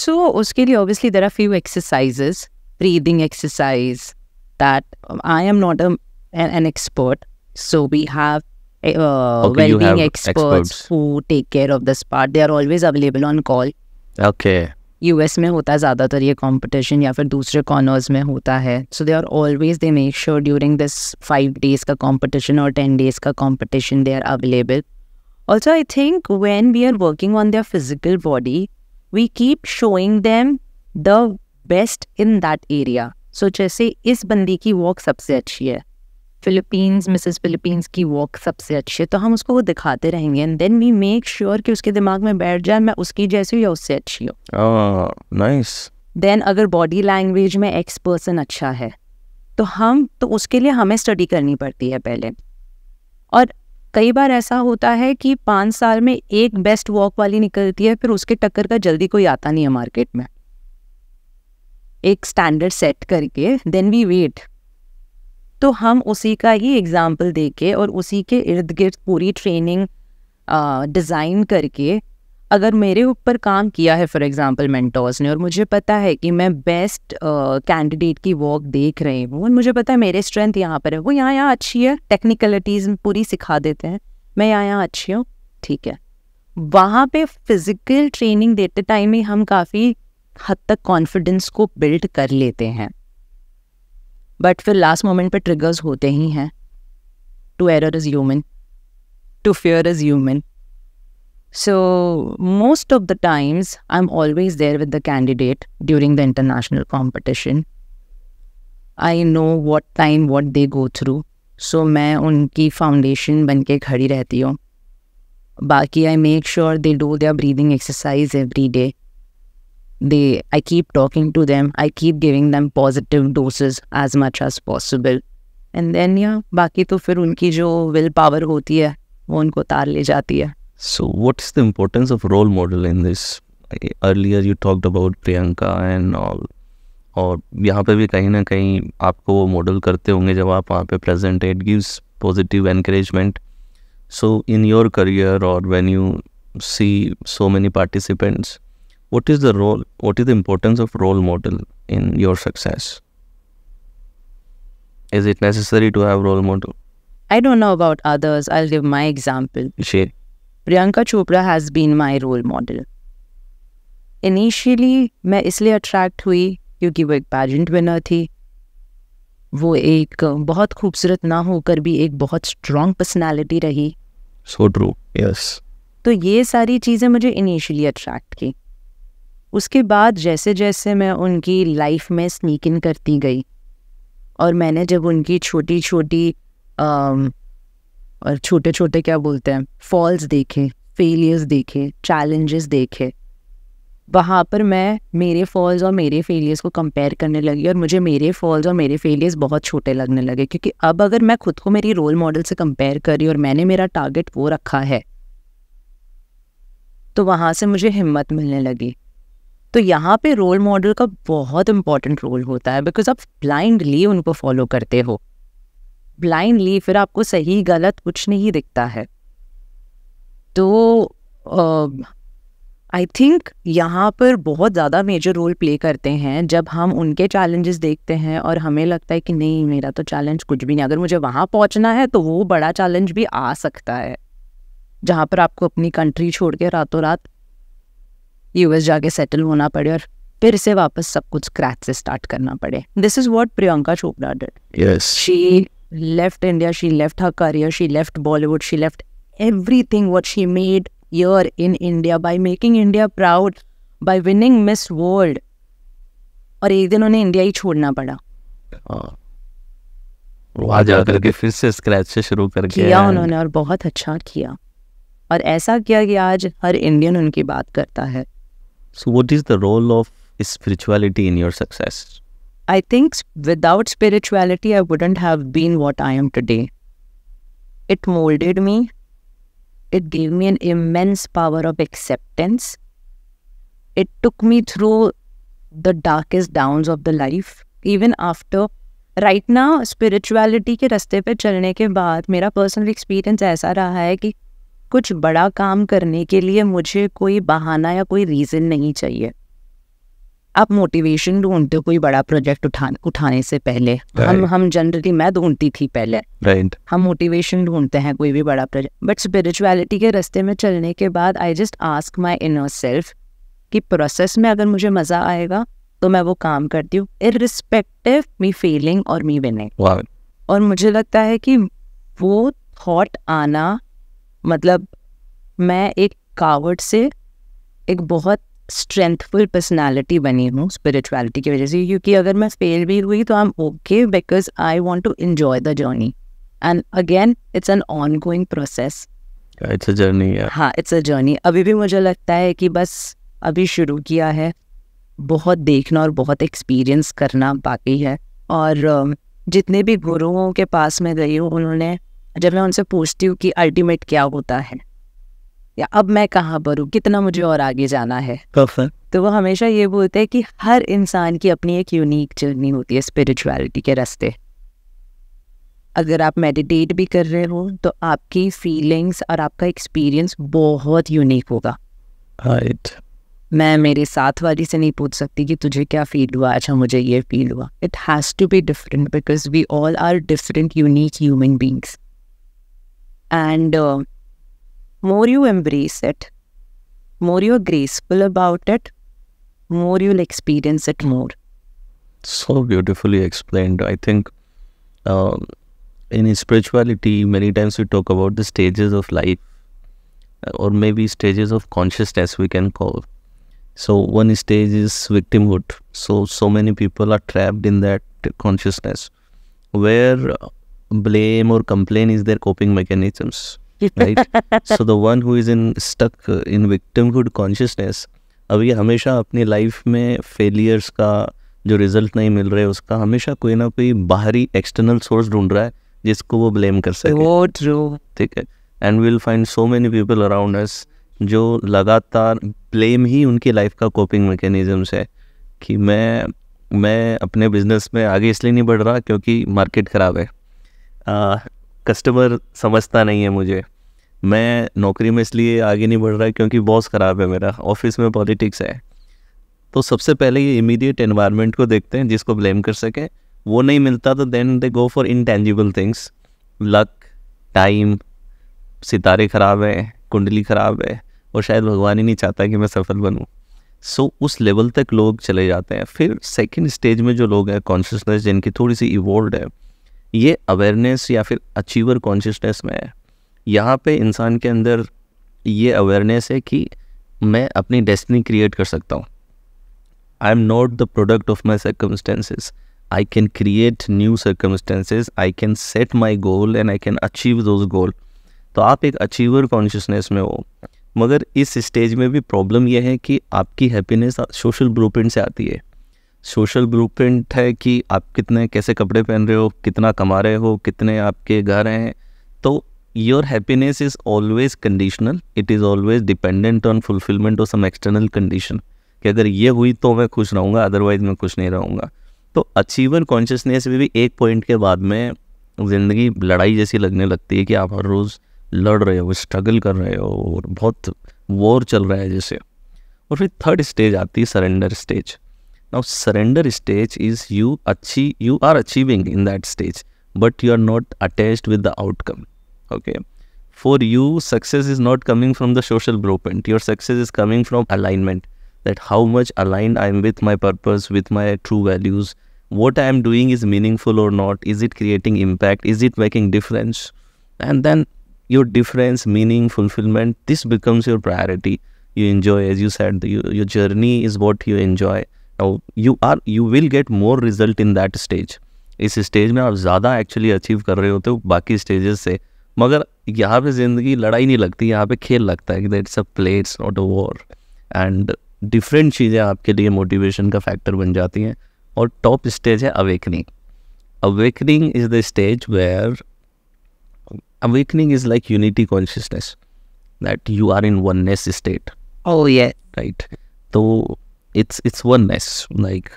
so उसके लिए obviously there are few exercises breathing exercise that I am not an expert so we have Eh, uh, okay, well-being experts, experts, who take care of this part. They are always available on call. Okay. US में होता है ज़्यादातर ये कंपटीशन या फिर दूसरे कॉर्नर्स में होता है so they are always they make sure during this five days का कंपटीशन और टेन डेज का competition they are available also I think when we are working on their physical body we keep showing them the best in that area so जैसे इस बंदी की वॉक सबसे अच्छी है फिलीपींस मिसेस फिलीपींस की वॉक सबसे अच्छी है तो हम उसको वो दिखाते रहेंगे and then we make sure कि उसके दिमाग में बैठ जाए मैं उसकी जैसी हूँ या उससे अच्छी हूँ नाइस ah, देन अगर बॉडी लैंग्वेज में एक्स पर्सन अच्छा है तो हम तो उसके लिए हमें स्टडी करनी पड़ती है पहले और कई बार ऐसा होता है कि पाँच साल में एक बेस्ट वॉक वाली निकलती है फिर उसके टक्कर का जल्दी कोई आता नहीं है मार्केट में एक स्टैंडर्ड सेट करके देन वी वेट तो हम उसी का ही एग्ज़ाम्पल दे के और उसी के इर्द गिर्द पूरी ट्रेनिंग डिज़ाइन करके अगर मेरे ऊपर काम किया है फॉर एग्ज़ाम्पल मैंटोर्स ने और मुझे पता है कि मैं बेस्ट कैंडिडेट uh, की वर्क देख रही हूँ और मुझे पता है मेरे स्ट्रेंथ यहाँ पर है वो यहाँ यहाँ अच्छी है टेक्निकलिटीज़ पूरी सिखा देते हैं मैं यहाँ यहाँ अच्छी हूँ ठीक है वहाँ पे फिज़िकल ट्रेनिंग देते टाइम ही हम काफ़ी हद तक कॉन्फिडेंस को बिल्ड कर लेते हैं बट फिर लास्ट मोमेंट पे ट्रिगर्स होते ही हैं to error is human to fair is human so most of the times I am always there with the candidate during the international competition I know what time what they go through so मैं उनकी फाउंडेशन बन के खड़ी रहती हूँ बाकी I make sure they do their breathing exercise every day they i keep talking to them i keep giving them positive doses as much as possible and then yeah baki to fir unki jo will power hoti hai wo unko tar le jati hai so what's the importance of role model in this earlier you talked about priyanka and all और यहाँ पे भी कहीं ना कहीं आपको वो मॉडल करते होंगे जब आप वहाँ पे present it gives positive encouragement so in your career और when you see so many participants what is the role what is the importance of role model in your success is it necessary to have role model i don't know about others i'll give my example she priyanka chopra has been my role model initially main isliye attract hui kyunki वो ek pageant winner thi वो एक बहुत खूबसूरत ना होकर भी एक बहुत स्ट्रॉन्ग पर्सनालिटी रही सो ट्रू यस तो ये सारी चीज़ें मुझे इनिशियली अट्रैक्ट की उसके बाद जैसे जैसे मैं उनकी लाइफ में स्नीक इन करती गई और मैंने जब उनकी छोटी छोटी और छोटे छोटे क्या बोलते हैं फॉल्स देखे फेलियर्स देखे चैलेंजेस देखे वहाँ पर मैं मेरे फॉल्स और मेरे फेलियर्स को कंपेयर करने लगी और मुझे मेरे फॉल्स और मेरे फेलियर्स बहुत छोटे लगने लगे क्योंकि अब अगर मैं खुद को मेरी रोल मॉडल से कंपेयर कर रही और मैंने मेरा टारगेट वो रखा है तो वहाँ से मुझे हिम्मत मिलने लगी तो यहाँ पे रोल मॉडल का बहुत इंपॉर्टेंट रोल होता है बिकॉज आप ब्लाइंडली उनको फॉलो करते हो ब्लाइंडली फिर आपको सही गलत कुछ नहीं दिखता है तो आई थिंक यहाँ पर बहुत ज़्यादा मेजर रोल प्ले करते हैं जब हम उनके चैलेंजेस देखते हैं और हमें लगता है कि नहीं मेरा तो चैलेंज कुछ भी नहीं अगर मुझे वहाँ पहुँचना है तो वो बड़ा चैलेंज भी आ सकता है जहाँ पर आपको अपनी कंट्री छोड़ के रातों रात यूएस जाके सेटल होना पड़े और फिर से वापस सब कुछ स्क्रैच से स्टार्ट करना पड़े this is what Priyanka Chopra did yes she left India she left her career she left Bollywood she left everything what she made year in India by making India proud by winning Miss World और एक दिन उन्हें इंडिया ही छोड़ना पड़ा हाँ। करके फिर से स्क्रैच से शुरू कर किया उन्होंने और बहुत अच्छा किया और ऐसा किया कि आज हर इंडियन उनकी बात करता है So, what is the role of spirituality in your success? I think without spirituality, I wouldn't have been what I am today. It molded me, it gave me an immense power of acceptance. It took me through the darkest downs of the life, even after right now, spirituality ke raste pe chalne ke baad, mera personal experience ऐसा रहा hai ki. कुछ बड़ा काम करने के लिए मुझे कोई बहाना या कोई रीज़न नहीं चाहिए आप मोटिवेशन ढूंढते हो कोई बड़ा प्रोजेक्ट उठा उठाने से पहले right. हम हम जनरली मैं ढूंढती थी पहले right. हम मोटिवेशन ढूंढते हैं कोई भी बड़ा प्रोजेक्ट बट स्पिरिचुअलिटी के रास्ते में चलने के बाद I just ask my inner self कि प्रोसेस में अगर मुझे मज़ा आएगा तो मैं वो काम करती हूँ इन रिस्पेक्टिव मी फीलिंग और मी विनिंग और मुझे लगता है कि वो थॉट आना मतलब मैं एक कावट से एक बहुत स्ट्रेंथफुल पर्सनैलिटी बनी हूँ स्पिरिचुअलिटी की वजह से क्योंकि अगर मैं फेल भी हुई तो I am okay because I want to enjoy the journey and again it's an ongoing process it's a journey हाँ इट्स अ जर्नी अभी भी मुझे लगता है कि बस अभी शुरू किया है बहुत देखना और बहुत एक्सपीरियंस करना बाकी है और जितने भी गुरुओं के पास मैं गई हूँ उन्होंने जब मैं उनसे पूछती हूँ कि अल्टीमेट क्या होता है या अब मैं कहाँ पर हूँ कितना मुझे और आगे जाना है Perfect. तो वो हमेशा ये बोलते हैं कि हर इंसान की अपनी एक यूनिक जर्नी होती है स्पिरिचुअलिटी के रास्ते अगर आप मेडिटेट भी कर रहे हो तो आपकी फीलिंग्स और आपका एक्सपीरियंस बहुत यूनिक होगा right. मैं मेरे साथ वाली से नहीं पूछ सकती कि तुझे क्या फील हुआ अच्छा मुझे ये फील हुआ it has to be different because we all are different unique human beings And uh, more you embrace it, more you're graceful about it, more you'll experience it more. So beautifully explained. I think um, in spirituality, many times we talk about the stages of life uh, or maybe stages of consciousness, we can call. So, one stage is victimhood. So, so many people are trapped in that consciousness where blame or complain is their coping mechanisms right so the one who is in stuck in victimhood consciousness अब ये हमेशा अपनी लाइफ में फेलियर्स का जो रिजल्ट नहीं मिल रहे उसका हमेशा कोई ना कोई बाहरी एक्सटर्नल सोर्स ढूंढ रहा है जिसको वो ब्लेम कर सके वो ट्रू ठीक है and will find so many people around us जो लगातार ब्लेम ही उनकी लाइफ का कोपिंग मैकेनिज्म्स है कि मैं मैं अपने बिजनेस में आगे इसलिए नहीं बढ़ रहा क्योंकि मार्केट ख़राब है कस्टमर समझता नहीं है मुझे मैं नौकरी में इसलिए आगे नहीं बढ़ रहा क्योंकि बॉस ख़राब है मेरा ऑफिस में पॉलिटिक्स है तो सबसे पहले ये इमीडिएट एनवायरनमेंट को देखते हैं जिसको ब्लेम कर सकें वो नहीं मिलता तो then they go for intangible things luck time सितारे ख़राब हैं कुंडली ख़राब है और शायद भगवान ही नहीं चाहता कि मैं सफल बनूँ सो so, उस लेवल तक लोग चले जाते हैं फिर सेकेंड स्टेज में जो लोग हैं कॉन्शियसनेस जिनकी थोड़ी सी इवॉल्व है ये अवेयरनेस या फिर अचीवर कॉन्शियसनेस में है यहाँ पे इंसान के अंदर ये अवेयरनेस है कि मैं अपनी डेस्टिनी क्रिएट कर सकता हूँ I am not the product of my circumstances I can create new circumstances I can set my goal and I can achieve those goal तो आप एक अचीवर कॉन्शियसनेस में हो मगर इस स्टेज में भी प्रॉब्लम यह है कि आपकी हैप्पीनेस सोशल ब्लू से आती है सोशल ब्लू है कि आप कितने कैसे कपड़े पहन रहे हो कितना कमा रहे हो कितने आपके घर हैं तो your happiness is always conditional it is always dependent on fulfilment of some external condition कि अगर ये हुई तो मैं खुश रहूँगा अदरवाइज मैं खुश नहीं रहूँगा तो अचीवर कॉन्शियसनेस में भी एक पॉइंट के बाद में ज़िंदगी लड़ाई जैसी लगने लगती है कि आप हर रोज़ लड़ रहे हो स्ट्रगल कर रहे हो और बहुत वॉर चल रहा है जैसे और फिर थर्ड स्टेज आती है surrender stage Now, surrender stage is you achieve, you are achieving in that stage, but you are not attached with the outcome. Okay. For you, success is not coming from the social blueprint. Your success is coming from alignment. That how much aligned I am with my purpose, with my true values. What I am doing is meaningful or not. Is it creating impact? Is it making difference? And then your difference, meaning, fulfillment, this becomes your priority. You enjoy, as you said, the, your journey is what you enjoy you are you will get more result in that stage इस स्टेज में आप ज़्यादा एक्चुअली अचीव कर रहे होते हो बाकी स्टेजेस से मगर यहाँ पे ज़िंदगी लड़ाई नहीं लगती यहाँ पे खेल लगता है कि that's a play it's not a war and different चीज़ें आपके लिए मोटिवेशन का फैक्टर बन जाती हैं और टॉप स्टेज है awakening awakening is the stage where awakening is like unity consciousness that you are in oneness state right तो it's it's one oneness like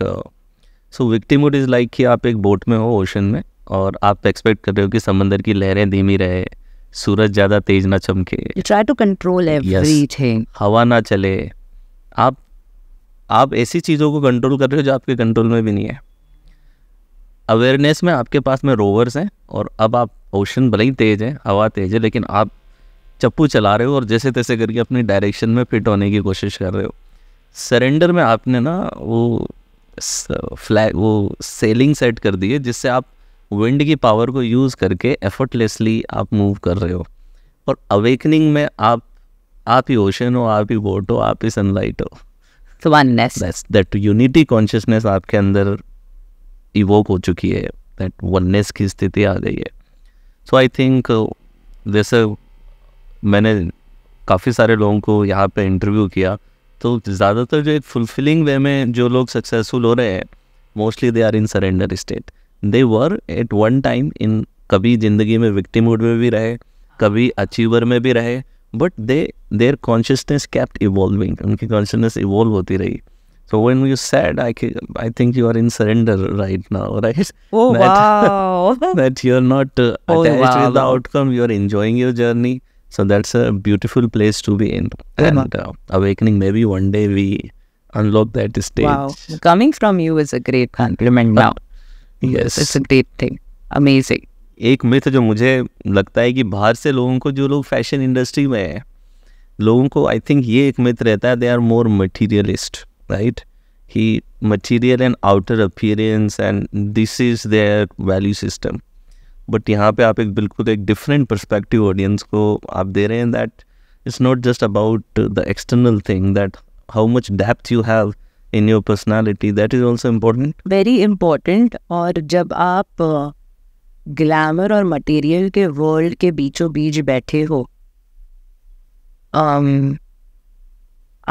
so victimhood is like कि आप एक बोट में हो ओशन में और आप एक्सपेक्ट कर रहे हो कि समंदर की लहरें धीमी रहे सूरज ज़्यादा तेज ना चमके ट्राई टू कंट्रोल एवरीथिंग हवा ना चले आप आप ऐसी चीज़ों को कंट्रोल कर रहे हो जो आपके कंट्रोल में भी नहीं है अवेयरनेस में आपके पास में रोवर्स हैं और अब आप ओशन भले ही तेज़ है हवा तेज़ है लेकिन आप चप्पू चला रहे हो और जैसे तैसे करके अपनी डायरेक्शन में फिट होने की कोशिश कर रहे हो सरेंडर में आपने ना वो फ्लैग वो सेलिंग सेट कर दी है जिससे आप विंड की पावर को यूज़ करके एफर्टलेसली आप मूव कर रहे हो और अवेकनिंग में आप आप ही ओशन हो आप ही बोट हो आप ही सनलाइट हो वननेस दैट यूनिटी कॉन्शियसनेस आपके अंदर इवोक हो चुकी है दैट वननेस की स्थिति आ गई है सो आई थिंक जैसे मैंने काफ़ी सारे लोगों को यहाँ पे इंटरव्यू किया तो ज़्यादातर जो एक फुलफिलिंग वे में जो लोग सक्सेसफुल हो रहे हैं mostly they are in surrender state they were at one time in कभी जिंदगी में विक्टिम हुड में भी रहे कभी अचीवर में भी रहे but they their consciousness kept evolving उनकी कॉन्शियसनेस इवॉल्व होती रही so when you said I I think you are in surrender right now right you are not the outcome you are enjoying your journey So that's a beautiful place to be in. Oh, and uh, awakening, maybe one day we unlock that stage. Wow. Coming from you is a great compliment uh, now. Yes. It's a great thing. Amazing. एक मिथ जो मुझे लगता है कि बाहर से लोगों को जो लोग फैशन इंडस्ट्री में हैं लोगों को आई थिंक ये एक मिथ रहता है they are more materialist right ही material and outer appearance and this is their value system but यहाँ पे आप एक बिल्कुल एक डिफरेंट परस्पेक्टिव ऑडियंस को आप दे रहे हैं that it's not just about the external thing that how much depth you have in your personality that is also important very important और जब आप ग्लैमर और मटेरियल के वर्ल्ड के बीचों बीच बैठे हो um,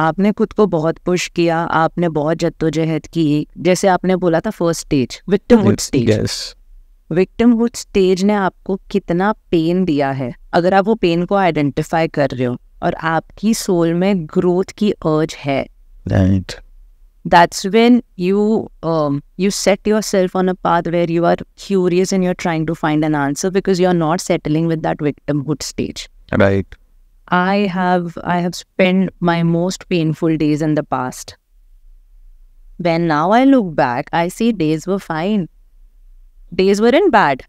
आपने खुद को बहुत पुश किया आपने बहुत जद्दोजहद की जैसे आपने बोला था first stage with victimhood stage victimhood stage ने आपको कितना पेन दिया है अगर आप वो पेन को आइडेंटिफाई कर रहे हो और आपकी सोल में ग्रोथ की अर्ज है right. that's when you um, you set yourself on a path where you are curious and you're trying to find an answer because you're not settling with that victimhood stage right i have i have spent my most painful days in the past when now i look back i see days were fine days in bad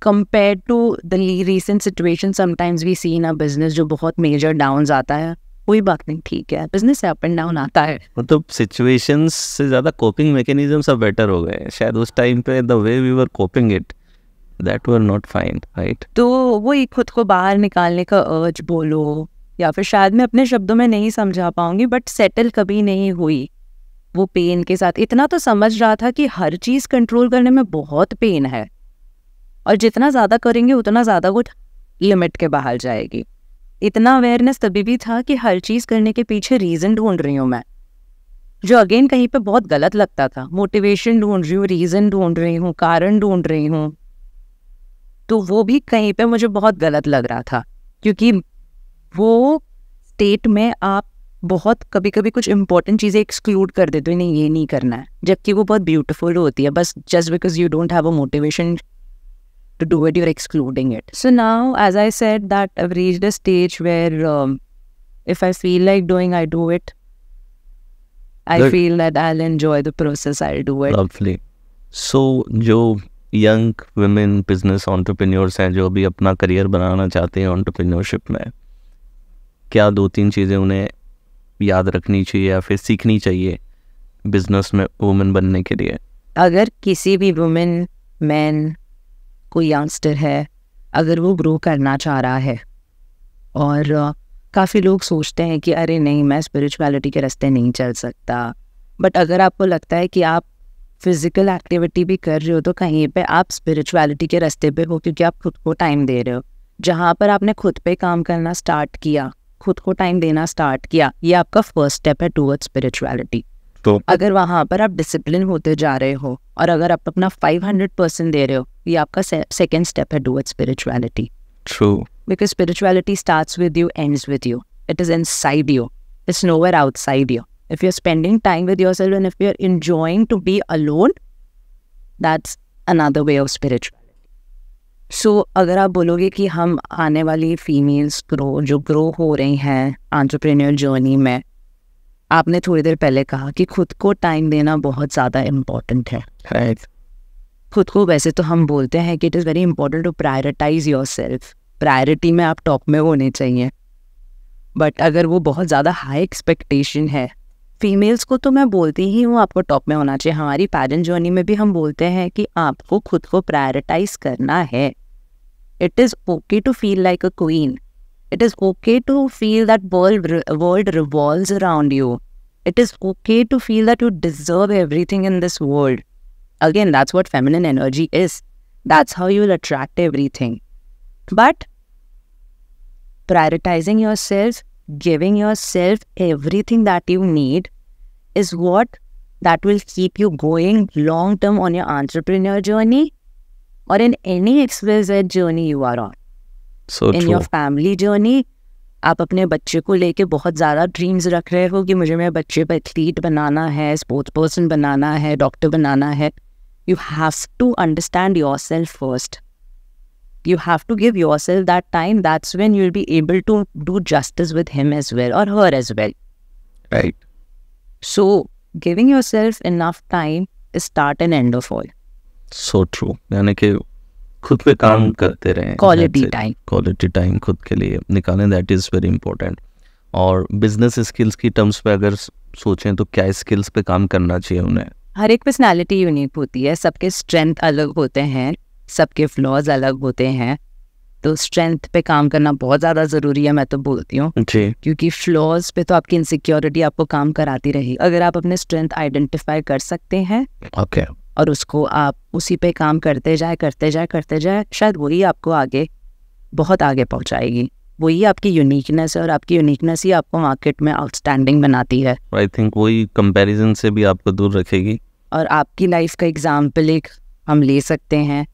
compared to the recent situation sometimes we see in our business jo bahut major downs आता है कोई बात नहीं ठीक है बिजनेस अप एंड डाउन आता है मतलब सिचुएशंस से ज़्यादा कोपिंग मैकेनिज्म सब बेटर हो गए शायद उस टाइम पे the way we were coping it that were not fine right तो वो खुद को बाहर निकालने का अर्ज बोलो या फिर शायद मैं अपने शब्दों में नहीं समझा पाऊंगी बट सेटल कभी नहीं हुई वो पेन के साथ इतना तो समझ रहा था कि हर चीज़ कंट्रोल करने में बहुत पेन है और जितना ज़्यादा करेंगे उतना ज़्यादा वो लिमिट के बाहर जाएगी इतना अवेयरनेस तभी भी था कि हर चीज़ करने के पीछे रीज़न ढूंढ रही हूँ मैं जो अगेन कहीं पे बहुत गलत लगता था मोटिवेशन ढूंढ रही हूँ रीज़न ढूंढ रही हूँ कारण ढूंढ रही हूँ तो वो भी कहीं पे मुझे बहुत गलत लग रहा था क्योंकि वो स्टेट में आप बहुत कभी कभी कुछ इंपॉर्टेंट चीजें एक्सक्लूड कर देते हैं नहीं ये नहीं करना है जबकि वो बहुत ब्यूटीफुल होती है बस just because you don't have a motivation to do it you excluding it so now as I set that reach the stage where if I feel like doing I do it I feel that I enjoy the process I do it lovely so जो यंग वुमेन बिजनेस ऑन्टरप्रेन्योर्स हैं जो अभी अपना करियर बनाना चाहते हैं ऑन्टरप्रेन्योरशिप में क्या दो तीन चीज़ें उन्हें याद रखनी चाहिए या फिर सीखनी चाहिए बिजनेस में वुमेन बनने के लिए अगर किसी भी वुमेन मैन कोई यंगस्टर है अगर वो ग्रो करना चाह रहा है और काफ़ी लोग सोचते हैं कि अरे नहीं मैं स्पिरिचुअलिटी के रास्ते नहीं चल सकता बट अगर आपको लगता है कि आप फिज़िकल एक्टिविटी भी कर रहे हो तो कहीं पे आप स्पिरिचुअलिटी के रास्ते पे हो क्योंकि आप खुद को टाइम दे रहे हो जहाँ पर आपने खुद पे काम करना स्टार्ट किया खुद को टाइम देना स्टार्ट किया ये आपका फर्स्ट स्टेप है टूवर्ड स्पिरिचुअलिटी तो अगर वहां पर आप डिसिप्लिन होते जा रहे हो और अगर आप अपना फाइव हंड्रेड परसेंट दे रहे हो ये आपका सेकेंड स्टेप है toward spirituality true because spirituality start with you and with you it is inside you it's nowhere outside you if you are spending time with yourself and if you are enjoying to be alone that's another way of spiritual so so, अगर आप बोलोगे कि हम आने वाली फीमेल्स ग्रो जो ग्रो हो रही हैं आंट्रप्रेन्योर जर्नी में आपने थोड़ी देर पहले कहा कि खुद को टाइम देना बहुत ज़्यादा इम्पॉर्टेंट है right. खुद को वैसे तो हम बोलते हैं कि it is very important to prioritize yourself priority में आप टॉप में होने चाहिए बट अगर वो बहुत ज़्यादा हाई एक्सपेक्टेशन है फीमेल्स को तो मैं बोलती ही हूँ आपको टॉप में होना चाहिए हमारी पैरेंट जर्नी में भी हम बोलते हैं कि आपको खुद को प्रायोरिटाइज करना है It is okay to feel like a queen. It is okay to feel that world, re world revolves around you. It is okay to feel that you deserve everything in this world. Again, that's what feminine energy is. That's how you'll attract everything. But prioritizing yourself, giving yourself everything that you need is what that will keep you going long term on your entrepreneur journey or in any XYZ journey you are on. So in true. your family journey, आप अपने बच्चे को लेके बहुत ज़्यादा ड्रीम्स रख रहे हो कि मुझे मेरे बच्चे पर एथलीट बनाना है स्पोर्ट्स पर्सन बनाना है डॉक्टर बनाना है you have to understand yourself first you have to give yourself that time that's when you'll be able to do justice with him as well और her as well right so giving yourself enough time start and end of all so true यानी कि खुद पे काम hmm. करते रहें क्वालिटी टाइम क्वालिटी टाइम खुद के लिए निकालें दैट इज़ वेरी इंपॉर्टेंट और बिजनेस स्किल्स की टर्म्स पे अगर सोचें तो क्या स्किल्स पे काम करना चाहिए उन्हें हर एक पर्सनालिटी यूनिक होती है सबके स्ट्रेंथ अलग होते हैं सबके फ्लॉज अलग होते हैं तो स्ट्रेंथ पे काम करना बहुत ज़्यादा ज़रूरी है मैं तो बोलती हूँ क्योंकि फ्लॉज पे तो आपकी इनसिक्योरिटी आपको काम कराती रही अगर आप अपने स्ट्रेंथ आइडेंटिफाई कर सकते हैं ओके okay. और उसको आप उसी पे काम करते जाए करते जाए करते जाए शायद वही आपको आगे बहुत आगे पहुंचाएगी वही आपकी यूनिकनेस है और आपकी यूनिकनेस ही आपको मार्केट में आउटस्टैंडिंग बनाती है आई थिंक वही कंपैरिजन से भी आपको दूर रखेगी और आपकी लाइफ का एग्जाम्पल एक हम ले सकते हैं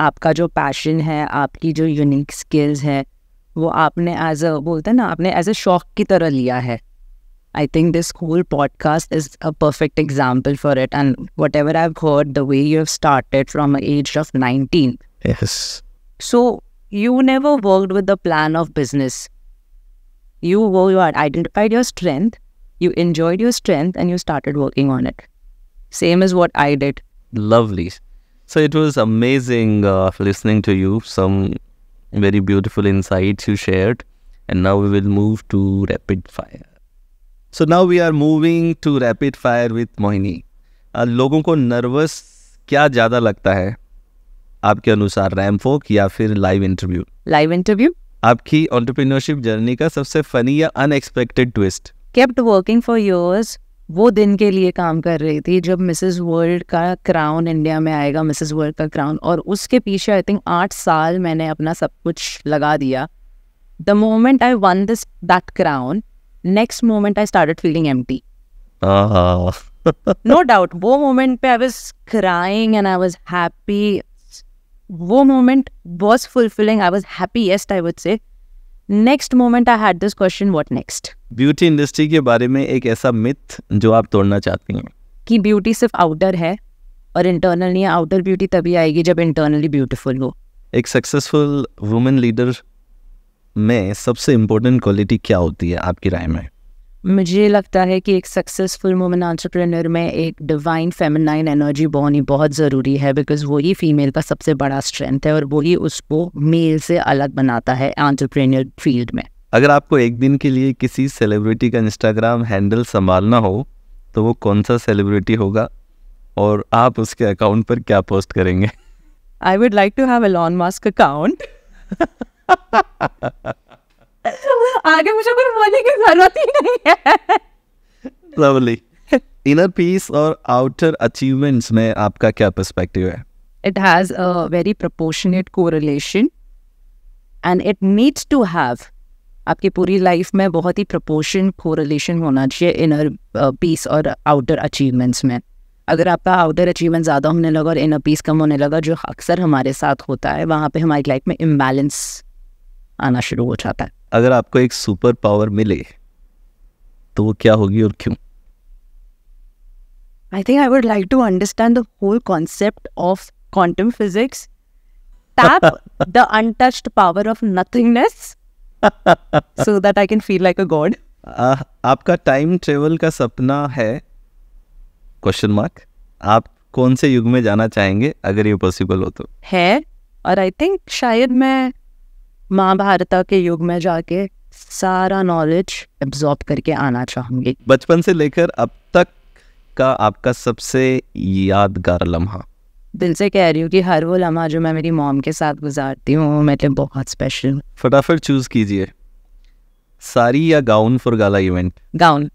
आपका जो पैशन है आपकी जो यूनिक स्किल्स है वो आपने एज अ बोलते हैं ना आपने एज अ शौक की तरह लिया है I think this whole podcast is a perfect example for it. And whatever I've heard, the way you have started from an age of 19. Yes. So you never worked with the plan of business. You, you identified your strength, you enjoyed your strength, and you started working on it. Same as what I did. Lovely. So it was amazing uh, listening to you. Some very beautiful insights you shared. And now we will move to rapid fire. So now we are moving to rapid fire with Mohini लोगों को नर्वस क्या ज़्यादा लगता है आपके अनुसार रैम फोक या फिर लाइव इंटरव्यू लाइव इंटरव्यू आपकी ऑन्टरप्रीनोरशिप जर्नी का सबसे फनी या unexpected twist kept working for yours वो दिन के लिए काम कर रही थी जब मिसेस वर्ल्ड का क्राउन इंडिया में आएगा मिसेस वर्ल्ड का क्राउन और उसके पीछे आई थिंक आठ साल मैंने अपना सब कुछ लगा दिया the moment I won this that crown next moment I started feeling empty no doubt वो मोमेंट पे I was crying and I was happy वो moment was fulfilling I was happiest I would say next moment I had this question what next beauty industry के बारे में एक ऐसा मिथ जो आप तोड़ना चाहती हैं कि ब्यूटी सिर्फ आउटर है और इंटरनल नहीं आउटर ब्यूटी तभी आएगी जब इंटरनली ब्यूटीफुल हो एक सक्सेसफुल वुमेन लीडर में सबसे इम्पोर्टेंट क्वालिटी क्या होती है आपकी राय में मुझे लगता है कि एक सक्सेसफुल वुमेन आंट्रप्रेनर में एक डिवाइन फेमिनाइन एनर्जी बॉन ही बहुत ज़रूरी है बिकॉज वही फीमेल का सबसे बड़ा स्ट्रेंथ है और वही उसको मेल से अलग बनाता है आंट्रप्रेनर फील्ड में अगर आपको एक दिन के लिए किसी सेलिब्रिटी का इंस्टाग्राम हैंडल संभालना हो तो वो कौन सा सेलिब्रिटी होगा और आप उसके अकाउंट पर क्या पोस्ट करेंगे I would like to have a lawn mask account आगे मुझे कुछ बोलने की जरूरत ही नहीं है लवली इनर पीस और आउटर अचीवमेंट्स में आपका क्या पर्सपेक्टिव है it has a very proportionate correlation and it needs to have आपकी पूरी लाइफ में बहुत ही प्रोपोर्शन कोरिलेशन होना चाहिए इनर पीस uh, और आउटर अचीवमेंट्स में अगर आपका आउटर अचीवमेंट ज़्यादा होने लगा और इनर पीस कम होने लगा जो अक्सर हमारे साथ होता है वहाँ पे हमारी लाइफ में इम्बैलेंस आना शुरू हो जाता है अगर आपको एक सुपर पावर मिले तो वो क्या होगी और क्यों I think I would like to understand the whole concept of quantum physics tap the untouched power of nothingness so that I can feel like a god आपका टाइम ट्रेवल का सपना है क्वेश्चन मार्क आप कौन से युग में जाना चाहेंगे अगर ये पॉसिबल हो तो है और आई थिंक शायद मैं महाभारत के युग में जाके सारा नॉलेज एब्जॉर्ब करके आना चाहूंगी बचपन से लेकर अब तक का आपका सबसे यादगार लम्हा दिल से कह रही हूँ कि हर वो लम्हा जो मैं मेरी मॉम के साथ गुजारती हूँ मेरे लिए बहुत स्पेशल फटाफट चूज कीजिए साड़ी या gown for gala event gown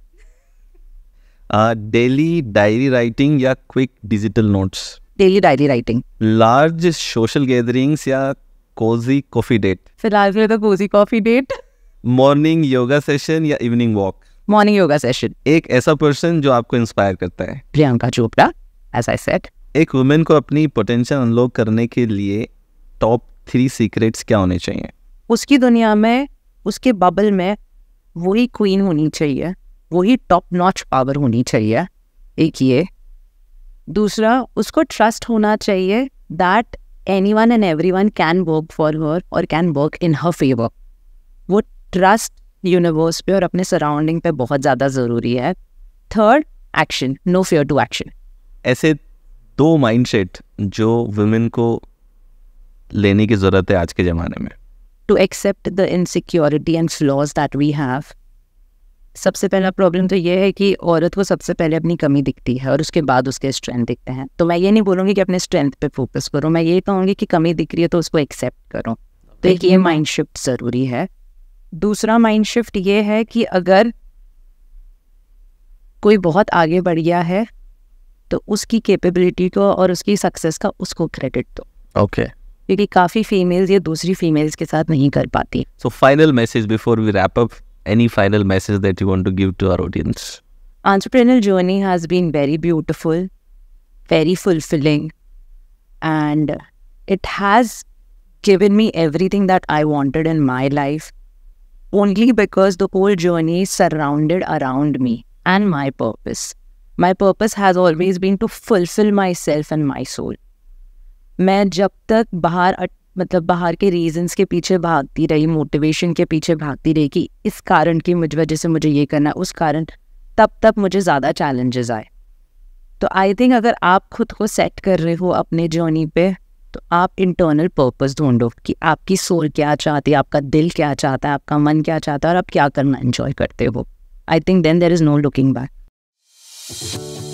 daily diary writing या quick digital notes daily diary writing large social gatherings या कोजी कॉफी डेट फिलहाल के तो cozy coffee date morning yoga session या evening walk morning yoga session एक ऐसा पर्सन जो आपको इंस्पायर करता है Priyanka Chopra as I said एक वुमेन को अपनी पोटेंशियल अनलॉक करने के लिए टॉप थ्री सीक्रेट्स क्या होने चाहिए उसकी दुनिया में उसके बबल में वही क्वीन होनी चाहिए वही टॉप नॉच पावर होनी चाहिए एक ये दूसरा उसको ट्रस्ट होना चाहिए that one and every one can work for her और can work in her favour वो ट्रस्ट यूनिवर्स पे और अपने सराउंडिंग पे बहुत ज़्यादा ज़रूरी है third action no fear to action ऐसे दो माइंडसेट जो वुमेन को लेने की ज़रूरत है आज के ज़माने में to accept the insecurity and flaws that we have सबसे पहला प्रॉब्लम तो ये है कि औरत को सबसे पहले अपनी कमी दिखती है और उसके बाद उसके स्ट्रेंथ दिखते हैं तो मैं ये नहीं बोलूंगी कि अपने स्ट्रेंथ पे फोकस करो मैं ये कहूंगी कि कमी दिख रही है तो उसको एक्सेप्ट करो तो एक ये माइंड शिफ्ट ज़रूरी है दूसरा माइंड शिफ्ट ये है कि अगर कोई बहुत आगे बढ़ गया है तो उसकी कैपेबिलिटी को और उसकी सक्सेस का उसको क्रेडिट दो ओके क्योंकि काफ़ी फीमेल्स ये दूसरी फीमेल्स के साथ नहीं कर पाती so final message before we wrap up any final message that you want to give to our audience? Entrepreneurial journey has been very beautiful, very fulfilling, and it has given me everything that I wanted in my life only because the whole journey surrounded around me and my purpose. My purpose has always been to fulfill myself and my soul. मैं जब तक बाहर मतलब बाहर के रीजंस के पीछे भागती रही मोटिवेशन के पीछे भागती रही कि इस कारण की मुझ वजह से मुझे ये करना उस कारण तब तब मुझे ज़्यादा चैलेंजेस आए तो आई थिंक अगर आप खुद को सेट कर रहे हो अपने जर्नी पे तो आप इंटरनल पर्पस ढूंढो कि आपकी सोल क्या चाहती है आपका दिल क्या चाहता है आपका मन क्या चाहता है और आप क्या करना एंजॉय करते हो I think then there is no looking back